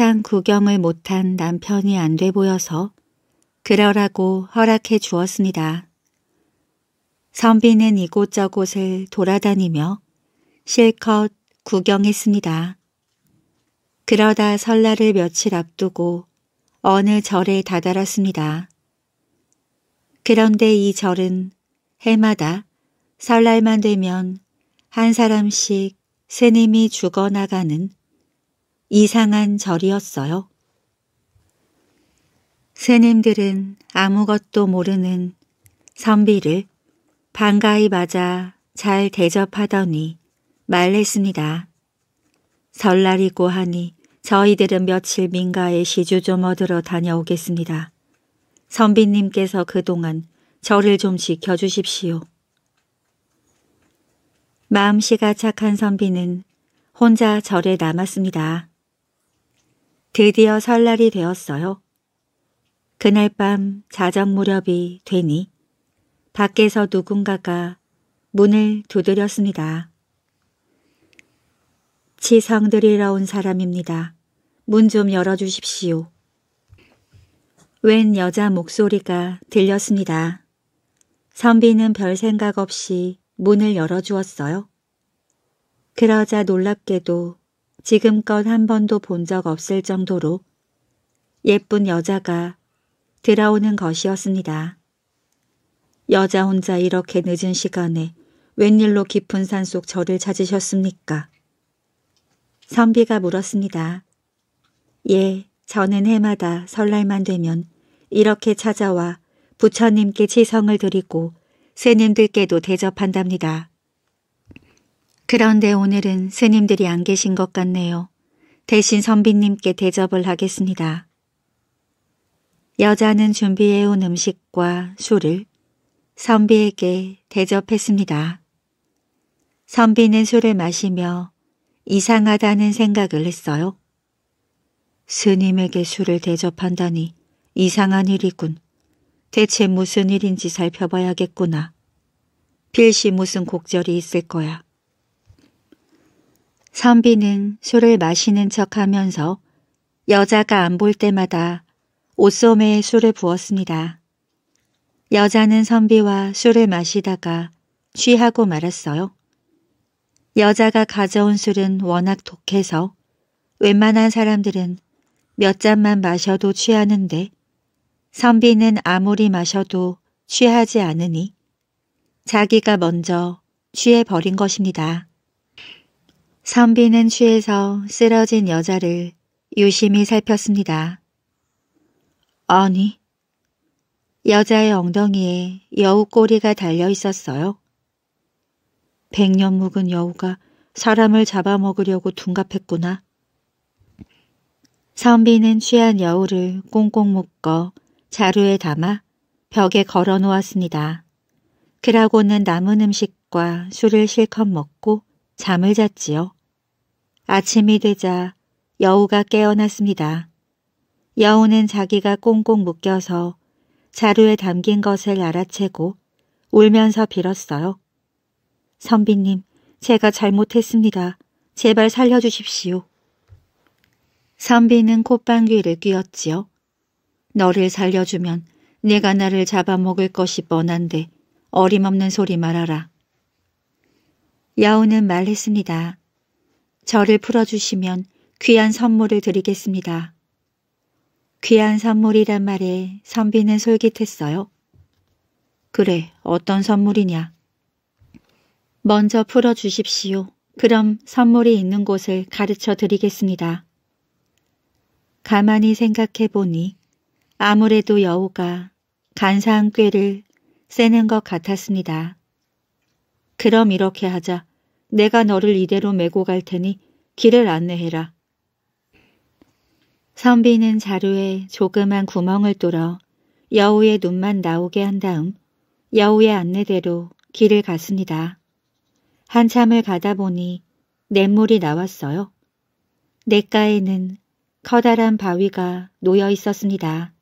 세상 구경을 못한 남편이 안 돼 보여서 그러라고 허락해 주었습니다. 선비는 이곳저곳을 돌아다니며 실컷 구경했습니다. 그러다 설날을 며칠 앞두고 어느 절에 다다랐습니다. 그런데 이 절은 해마다 설날만 되면 한 사람씩 스님이 죽어나가는 이상한 절이었어요. 스님들은 아무것도 모르는 선비를 반가이 맞아 잘 대접하더니 말했습니다. 설날이고 하니 저희들은 며칠 민가에 시주 좀 얻으러 다녀오겠습니다. 선비님께서 그동안 저를 좀 지켜주십시오. 마음씨가 착한 선비는 혼자 절에 남았습니다. 드디어 설날이 되었어요. 그날 밤 자정 무렵이 되니 밖에서 누군가가 문을 두드렸습니다. 지상들이라 온 사람입니다. 문 좀 열어주십시오. 웬 여자 목소리가 들렸습니다. 선비는 별 생각 없이 문을 열어주었어요. 그러자 놀랍게도 지금껏 한 번도 본 적 없을 정도로 예쁜 여자가 들어오는 것이었습니다. 여자 혼자 이렇게 늦은 시간에 웬일로 깊은 산속 저를 찾으셨습니까? 선비가 물었습니다. 예, 저는 해마다 설날만 되면 이렇게 찾아와 부처님께 지성을 드리고 스님들께도 대접한답니다. 그런데 오늘은 스님들이 안 계신 것 같네요. 대신 선비님께 대접을 하겠습니다. 여자는 준비해온 음식과 술을 선비에게 대접했습니다. 선비는 술을 마시며 이상하다는 생각을 했어요. 스님에게 술을 대접한다니 이상한 일이군. 대체 무슨 일인지 살펴봐야겠구나. 필시 무슨 곡절이 있을 거야. 선비는 술을 마시는 척하면서 여자가 안 볼 때마다 옷소매에 술을 부었습니다. 여자는 선비와 술을 마시다가 취하고 말았어요. 여자가 가져온 술은 워낙 독해서 웬만한 사람들은 몇 잔만 마셔도 취하는데 선비는 아무리 마셔도 취하지 않으니 자기가 먼저 취해버린 것입니다. 선비는 취해서 쓰러진 여자를 유심히 살폈습니다. 아니, 여자의 엉덩이에 여우 꼬리가 달려 있었어요. 백년 묵은 여우가 사람을 잡아먹으려고 둔갑했구나. 선비는 취한 여우를 꽁꽁 묶어 자루에 담아 벽에 걸어 놓았습니다. 그러고는 남은 음식과 술을 실컷 먹고 잠을 잤지요. 아침이 되자 여우가 깨어났습니다. 여우는 자기가 꽁꽁 묶여서 자루에 담긴 것을 알아채고 울면서 빌었어요. 선비님, 제가 잘못했습니다. 제발 살려주십시오. 선비는 콧방귀를 뀌었지요. 너를 살려주면 내가 나를 잡아먹을 것이 뻔한데 어림없는 소리 말아라. 야우는 말했습니다. 저를 풀어주시면 귀한 선물을 드리겠습니다. 귀한 선물이란 말에 선비는 솔깃했어요. 그래, 어떤 선물이냐? 먼저 풀어주십시오. 그럼 선물이 있는 곳을 가르쳐 드리겠습니다. 가만히 생각해 보니 아무래도 여우가 간사한 꾀를 세는 것 같았습니다. 그럼 이렇게 하자. 내가 너를 이대로 메고 갈 테니 길을 안내해라. 선비는 자루에 조그만 구멍을 뚫어 여우의 눈만 나오게 한 다음 여우의 안내대로 길을 갔습니다. 한참을 가다 보니 냇물이 나왔어요. 냇가에는 커다란 바위가 놓여 있었습니다.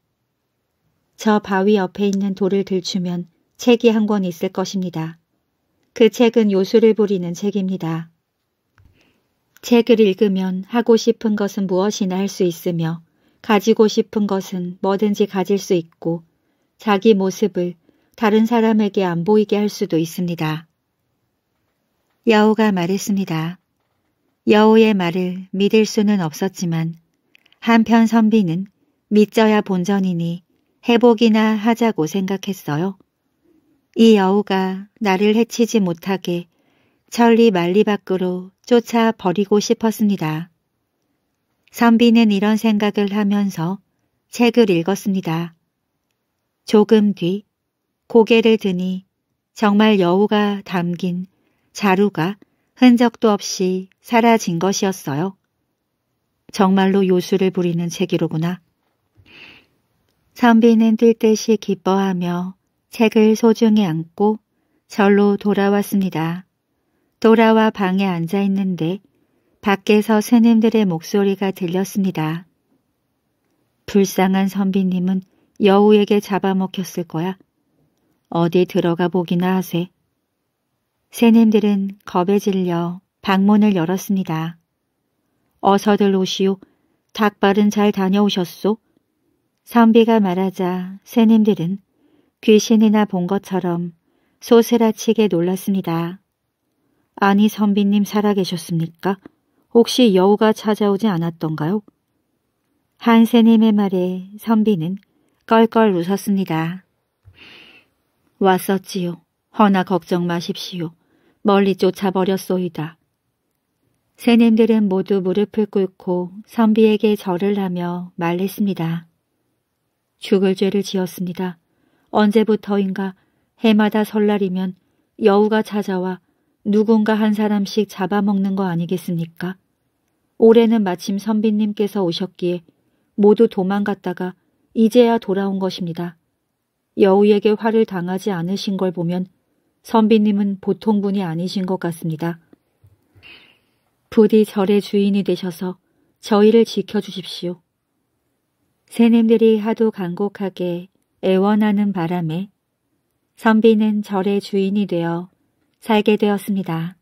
저 바위 옆에 있는 돌을 들추면 책이 한 권 있을 것입니다. 그 책은 요술을 부리는 책입니다. 책을 읽으면 하고 싶은 것은 무엇이나 할 수 있으며 가지고 싶은 것은 뭐든지 가질 수 있고 자기 모습을 다른 사람에게 안 보이게 할 수도 있습니다. 여호가 말했습니다. 여호의 말을 믿을 수는 없었지만 한편 선비는 믿져야 본전이니 회복이나 하자고 생각했어요. 이 여우가 나를 해치지 못하게 천리 만리 밖으로 쫓아 버리고 싶었습니다. 선비는 이런 생각을 하면서 책을 읽었습니다. 조금 뒤 고개를 드니 정말 여우가 담긴 자루가 흔적도 없이 사라진 것이었어요. 정말로 요술을 부리는 책이로구나. 선비는 뛸 듯이 기뻐하며 책을 소중히 안고 절로 돌아왔습니다. 돌아와 방에 앉아 있는데 밖에서 스님들의 목소리가 들렸습니다. 불쌍한 선비님은 여우에게 잡아먹혔을 거야. 어디 들어가 보기나 하세. 새님들은 겁에 질려 방문을 열었습니다. 어서들 오시오. 닭발은 잘 다녀오셨소? 선비가 말하자 새님들은 귀신이나 본 것처럼 소스라치게 놀랐습니다. 아니 선비님 살아계셨습니까? 혹시 여우가 찾아오지 않았던가요? 한세님의 말에 선비는 껄껄 웃었습니다. 왔었지요. 허나 걱정 마십시오. 멀리 쫓아버렸소이다. 새님들은 모두 무릎을 꿇고 선비에게 절을 하며 말했습니다. 죽을 죄를 지었습니다. 언제부터인가 해마다 설날이면 여우가 찾아와 누군가 한 사람씩 잡아먹는 거 아니겠습니까? 올해는 마침 선비님께서 오셨기에 모두 도망갔다가 이제야 돌아온 것입니다. 여우에게 화를 당하지 않으신 걸 보면 선비님은 보통 분이 아니신 것 같습니다. 부디 절의 주인이 되셔서 저희를 지켜주십시오. 새님들이 하도 간곡하게 애원하는 바람에 선비는 절의 주인이 되어 살게 되었습니다.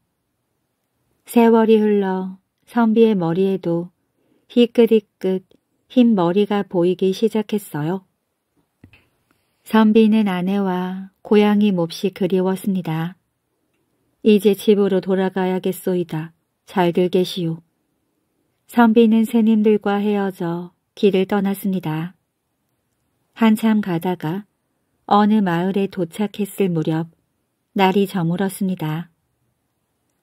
세월이 흘러 선비의 머리에도 희끗희끗 흰 머리가 보이기 시작했어요. 선비는 아내와 고향이 몹시 그리웠습니다. 이제 집으로 돌아가야겠소이다. 잘들 계시오. 선비는 스님들과 헤어져 길을 떠났습니다. 한참 가다가 어느 마을에 도착했을 무렵 날이 저물었습니다.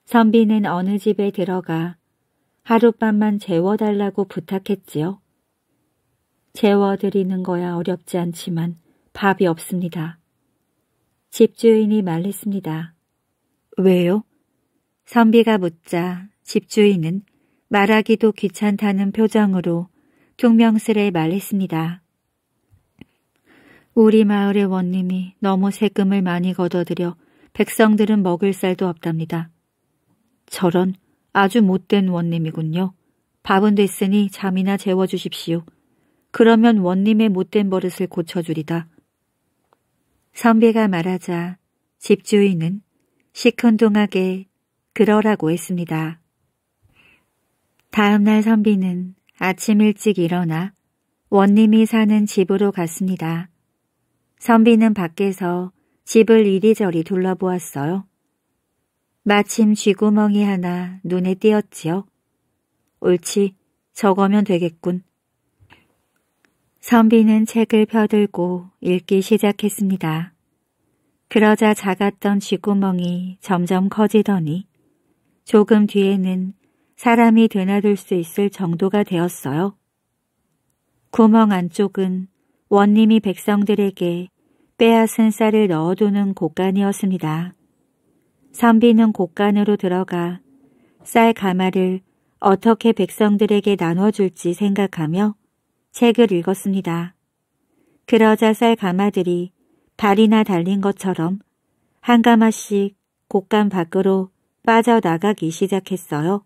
선비는 어느 집에 들어가 하룻밤만 재워달라고 부탁했지요. 재워드리는 거야 어렵지 않지만 밥이 없습니다. 집주인이 말했습니다. 왜요? 선비가 묻자 집주인은 말하기도 귀찮다는 표정으로 퉁명스레 말했습니다. 우리 마을의 원님이 너무 세금을 많이 걷어들여 백성들은 먹을 쌀도 없답니다. 저런 아주 못된 원님이군요. 밥은 됐으니 잠이나 재워주십시오. 그러면 원님의 못된 버릇을 고쳐주리다. 선비가 말하자 집주인은 시큰둥하게 그러라고 했습니다. 다음날 선비는 아침 일찍 일어나 원님이 사는 집으로 갔습니다. 선비는 밖에서 집을 이리저리 둘러보았어요. 마침 쥐구멍이 하나 눈에 띄었지요. 옳지, 저거면 되겠군. 선비는 책을 펴들고 읽기 시작했습니다. 그러자 작았던 쥐구멍이 점점 커지더니 조금 뒤에는 사람이 드나들 수 있을 정도가 되었어요. 구멍 안쪽은 원님이 백성들에게 빼앗은 쌀을 넣어두는 곳간이었습니다. 선비는 곳간으로 들어가 쌀 가마를 어떻게 백성들에게 나눠줄지 생각하며 책을 읽었습니다. 그러자 쌀 가마들이 발이나 달린 것처럼 한 가마씩 곳간 밖으로 빠져나가기 시작했어요.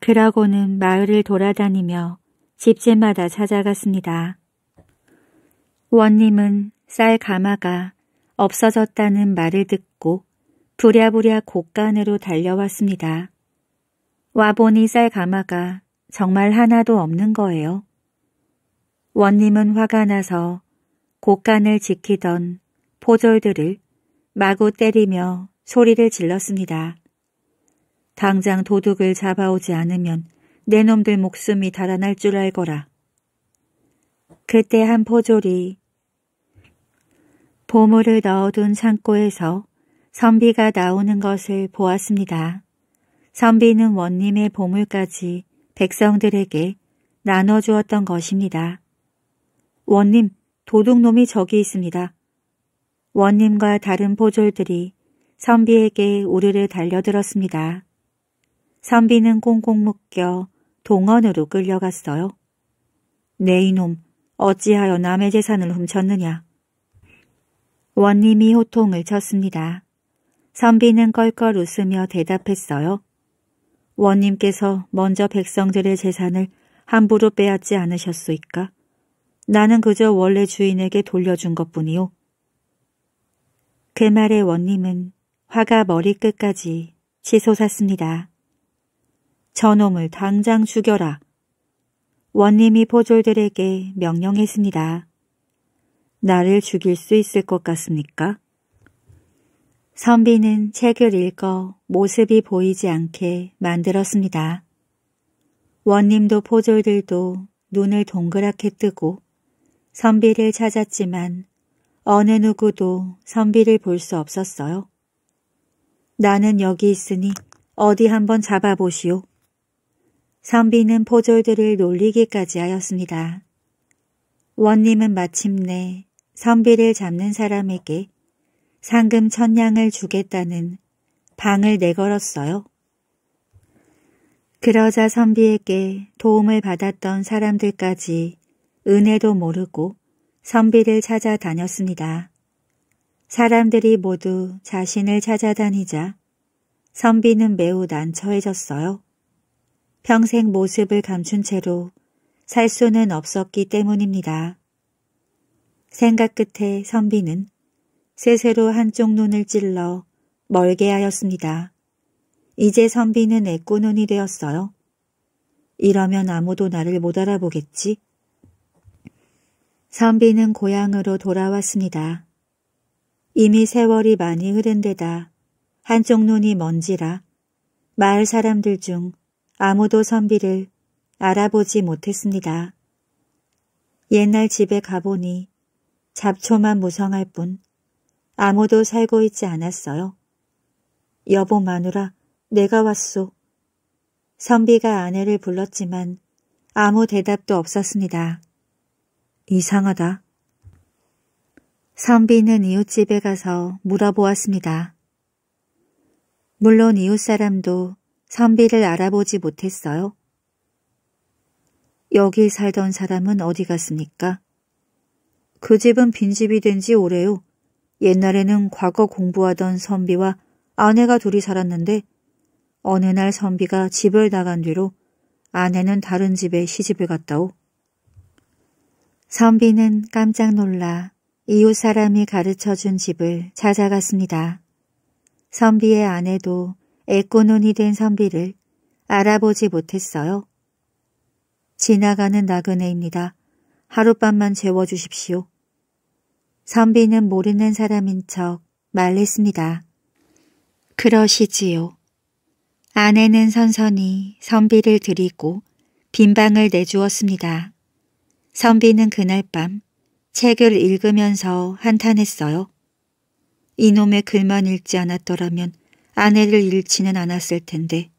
그러고는 마을을 돌아다니며 집집마다 찾아갔습니다. 원님은 쌀 가마가 없어졌다는 말을 듣고 부랴부랴 곳간으로 달려왔습니다. 와보니 쌀 가마가 정말 하나도 없는 거예요. 원님은 화가 나서 곡간을 지키던 포졸들을 마구 때리며 소리를 질렀습니다. 당장 도둑을 잡아오지 않으면 내 놈들 목숨이 달아날 줄 알거라. 그때 한 포졸이 보물을 넣어둔 창고에서 선비가 나오는 것을 보았습니다. 선비는 원님의 보물까지 백성들에게 나눠주었던 것입니다. 원님, 도둑놈이 저기 있습니다. 원님과 다른 보졸들이 선비에게 우르르 달려들었습니다. 선비는 꽁꽁 묶여 동원으로 끌려갔어요. 네 이놈, 어찌하여 남의 재산을 훔쳤느냐. 원님이 호통을 쳤습니다. 선비는 껄껄 웃으며 대답했어요. 원님께서 먼저 백성들의 재산을 함부로 빼앗지 않으셨소이까? 나는 그저 원래 주인에게 돌려준 것뿐이오그 말에 원님은 화가 머리끝까지 치솟았습니다. 저놈을 당장 죽여라. 원님이 포졸들에게 명령했습니다. 나를 죽일 수 있을 것 같습니까? 선비는 책을 읽어 모습이 보이지 않게 만들었습니다. 원님도 포졸들도 눈을 동그랗게 뜨고 선비를 찾았지만 어느 누구도 선비를 볼 수 없었어요. 나는 여기 있으니 어디 한번 잡아보시오. 선비는 포졸들을 놀리기까지 하였습니다. 원님은 마침내 선비를 잡는 사람에게 상금 천냥을 주겠다는 방을 내걸었어요. 그러자 선비에게 도움을 받았던 사람들까지 은혜도 모르고 선비를 찾아다녔습니다. 사람들이 모두 자신을 찾아다니자 선비는 매우 난처해졌어요. 평생 모습을 감춘 채로 살 수는 없었기 때문입니다. 생각 끝에 선비는 세세로 한쪽 눈을 찔러 멀게 하였습니다. 이제 선비는 애꾸눈이 되었어요. 이러면 아무도 나를 못 알아보겠지? 선비는 고향으로 돌아왔습니다. 이미 세월이 많이 흐른 데다 한쪽 눈이 먼지라 마을 사람들 중 아무도 선비를 알아보지 못했습니다. 옛날 집에 가보니 잡초만 무성할 뿐 아무도 살고 있지 않았어요. 여보 마누라, 내가 왔소. 선비가 아내를 불렀지만 아무 대답도 없었습니다. 이상하다. 선비는 이웃집에 가서 물어보았습니다. 물론 이웃사람도 선비를 알아보지 못했어요. 여기 살던 사람은 어디 갔습니까? 그 집은 빈집이 된 지 오래요. 옛날에는 과거 공부하던 선비와 아내가 둘이 살았는데 어느 날 선비가 집을 나간 뒤로 아내는 다른 집에 시집을 갔다오. 선비는 깜짝 놀라 이웃 사람이 가르쳐준 집을 찾아갔습니다. 선비의 아내도 애꾸눈이 된 선비를 알아보지 못했어요. 지나가는 나그네입니다. 하룻밤만 재워주십시오. 선비는 모르는 사람인 척 말했습니다. 그러시지요. 아내는 선선히 선비를 드리고 빈방을 내주었습니다. 선비는 그날 밤 책을 읽으면서 한탄했어요. 이놈의 글만 읽지 않았더라면 아내를 잃지는 않았을 텐데.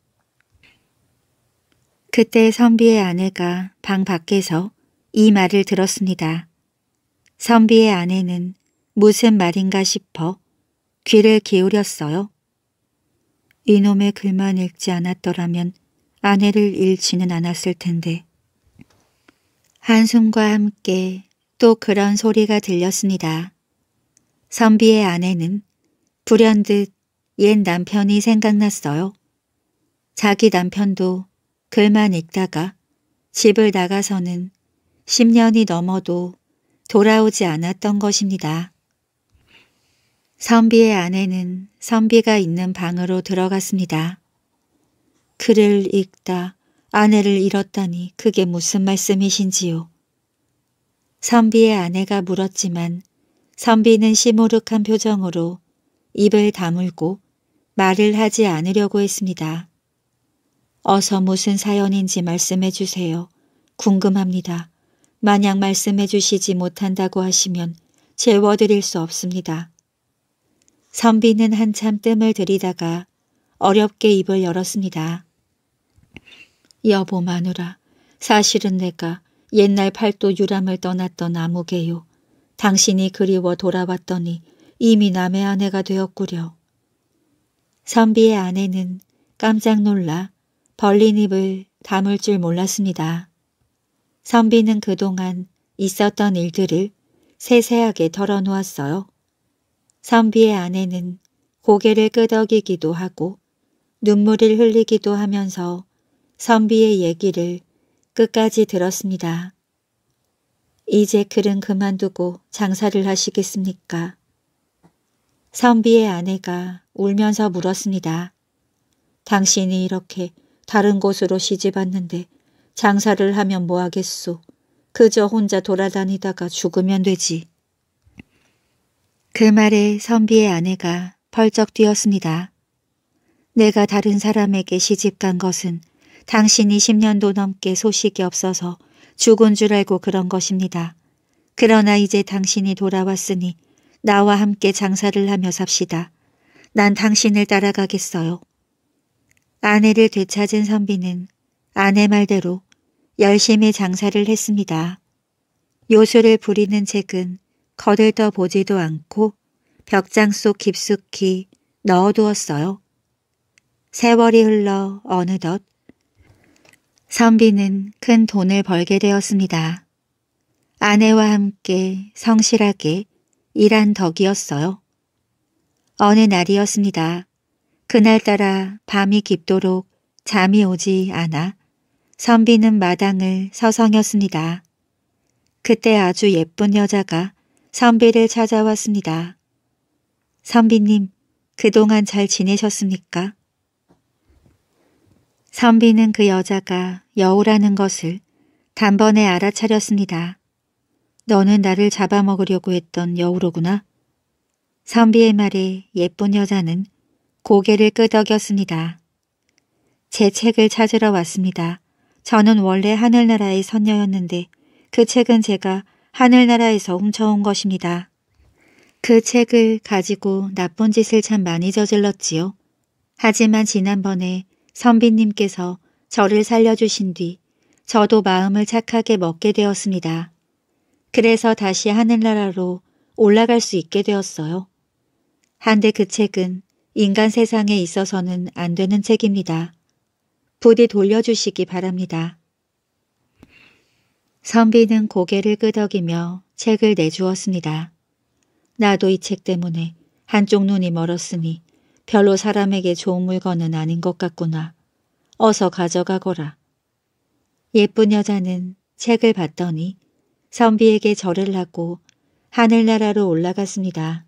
그때 선비의 아내가 방 밖에서 이 말을 들었습니다. 선비의 아내는 무슨 말인가 싶어 귀를 기울였어요. 이놈의 글만 읽지 않았더라면 아내를 잃지는 않았을 텐데. 한숨과 함께 또 그런 소리가 들렸습니다. 선비의 아내는 불현듯 옛 남편이 생각났어요. 자기 남편도 글만 읽다가 집을 나가서는 10년이 넘어도 돌아오지 않았던 것입니다. 선비의 아내는 선비가 있는 방으로 들어갔습니다. 글을 읽다 아내를 잃었다니 그게 무슨 말씀이신지요. 선비의 아내가 물었지만 선비는 시무룩한 표정으로 입을 다물고 말을 하지 않으려고 했습니다. 어서 무슨 사연인지 말씀해 주세요. 궁금합니다. 만약 말씀해 주시지 못한다고 하시면 재워드릴 수 없습니다. 선비는 한참 뜸을 들이다가 어렵게 입을 열었습니다. 여보 마누라, 사실은 내가 옛날 팔도 유람을 떠났던 아무개요. 당신이 그리워 돌아왔더니 이미 남의 아내가 되었구려. 선비의 아내는 깜짝 놀라 벌린 입을 담을 줄 몰랐습니다. 선비는 그동안 있었던 일들을 세세하게 털어놓았어요. 선비의 아내는 고개를 끄덕이기도 하고 눈물을 흘리기도 하면서 선비의 얘기를 끝까지 들었습니다. 이제 글은 그만두고 장사를 하시겠습니까? 선비의 아내가 울면서 물었습니다. 당신이 이렇게 다른 곳으로 시집 왔는데 장사를 하면 뭐하겠소. 그저 혼자 돌아다니다가 죽으면 되지. 그 말에 선비의 아내가 벌쩍 뛰었습니다. 내가 다른 사람에게 시집간 것은 당신이 10년도 넘게 소식이 없어서 죽은 줄 알고 그런 것입니다. 그러나 이제 당신이 돌아왔으니 나와 함께 장사를 하며 삽시다. 난 당신을 따라가겠어요. 아내를 되찾은 선비는 아내 말대로 열심히 장사를 했습니다. 요술을 부리는 책은 거들떠 보지도 않고 벽장 속 깊숙이 넣어두었어요. 세월이 흘러 어느덧 선비는 큰 돈을 벌게 되었습니다. 아내와 함께 성실하게 일한 덕이었어요. 어느 날이었습니다. 그날따라 밤이 깊도록 잠이 오지 않아 선비는 마당을 서성였습니다. 그때 아주 예쁜 여자가 선비를 찾아왔습니다. 선비님, 그동안 잘 지내셨습니까? 선비는 그 여자가 여우라는 것을 단번에 알아차렸습니다. 너는 나를 잡아먹으려고 했던 여우로구나. 선비의 말에 예쁜 여자는 고개를 끄덕였습니다. 제 책을 찾으러 왔습니다. 저는 원래 하늘나라의 선녀였는데 그 책은 제가 하늘나라에서 훔쳐온 것입니다. 그 책을 가지고 나쁜 짓을 참 많이 저질렀지요. 하지만 지난번에 선비님께서 저를 살려주신 뒤 저도 마음을 착하게 먹게 되었습니다. 그래서 다시 하늘나라로 올라갈 수 있게 되었어요. 한데 그 책은 인간 세상에 있어서는 안 되는 책입니다. 부디 돌려주시기 바랍니다. 선비는 고개를 끄덕이며 책을 내주었습니다. 나도 이 책 때문에 한쪽 눈이 멀었으니 별로 사람에게 좋은 물건은 아닌 것 같구나. 어서 가져가거라. 예쁜 여자는 책을 봤더니 선비에게 절을 하고 하늘나라로 올라갔습니다.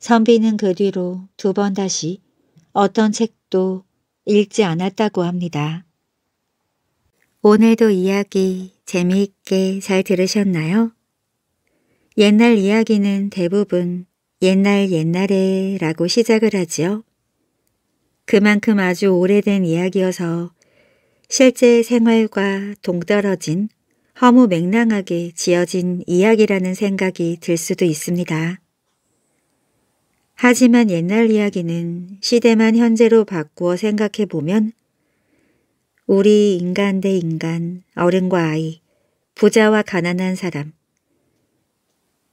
선비는 그 뒤로 두 번 다시 어떤 책도 읽지 않았다고 합니다. 오늘도 이야기 재미있게 잘 들으셨나요? 옛날 이야기는 대부분 옛날 옛날에 라고 시작을 하지요. 그만큼 아주 오래된 이야기여서 실제 생활과 동떨어진 허무 맹랑하게 지어진 이야기라는 생각이 들 수도 있습니다. 하지만 옛날 이야기는 시대만 현재로 바꾸어 생각해 보면 우리 인간 대 인간, 어른과 아이, 부자와 가난한 사람,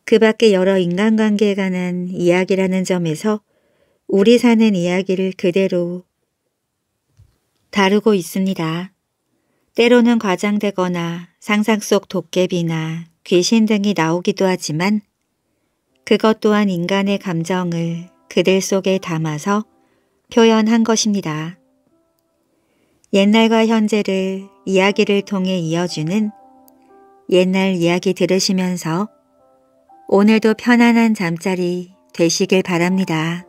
그밖의 여러 인간관계에 관한 이야기라는 점에서 우리 사는 이야기를 그대로 다루고 있습니다. 때로는 과장되거나 상상 속 도깨비나 귀신 등이 나오기도 하지만 그것 또한 인간의 감정을 그들 속에 담아서 표현한 것입니다. 옛날과 현재를 이야기를 통해 이어주는 옛날 이야기 들으시면서 오늘도 편안한 잠자리 되시길 바랍니다.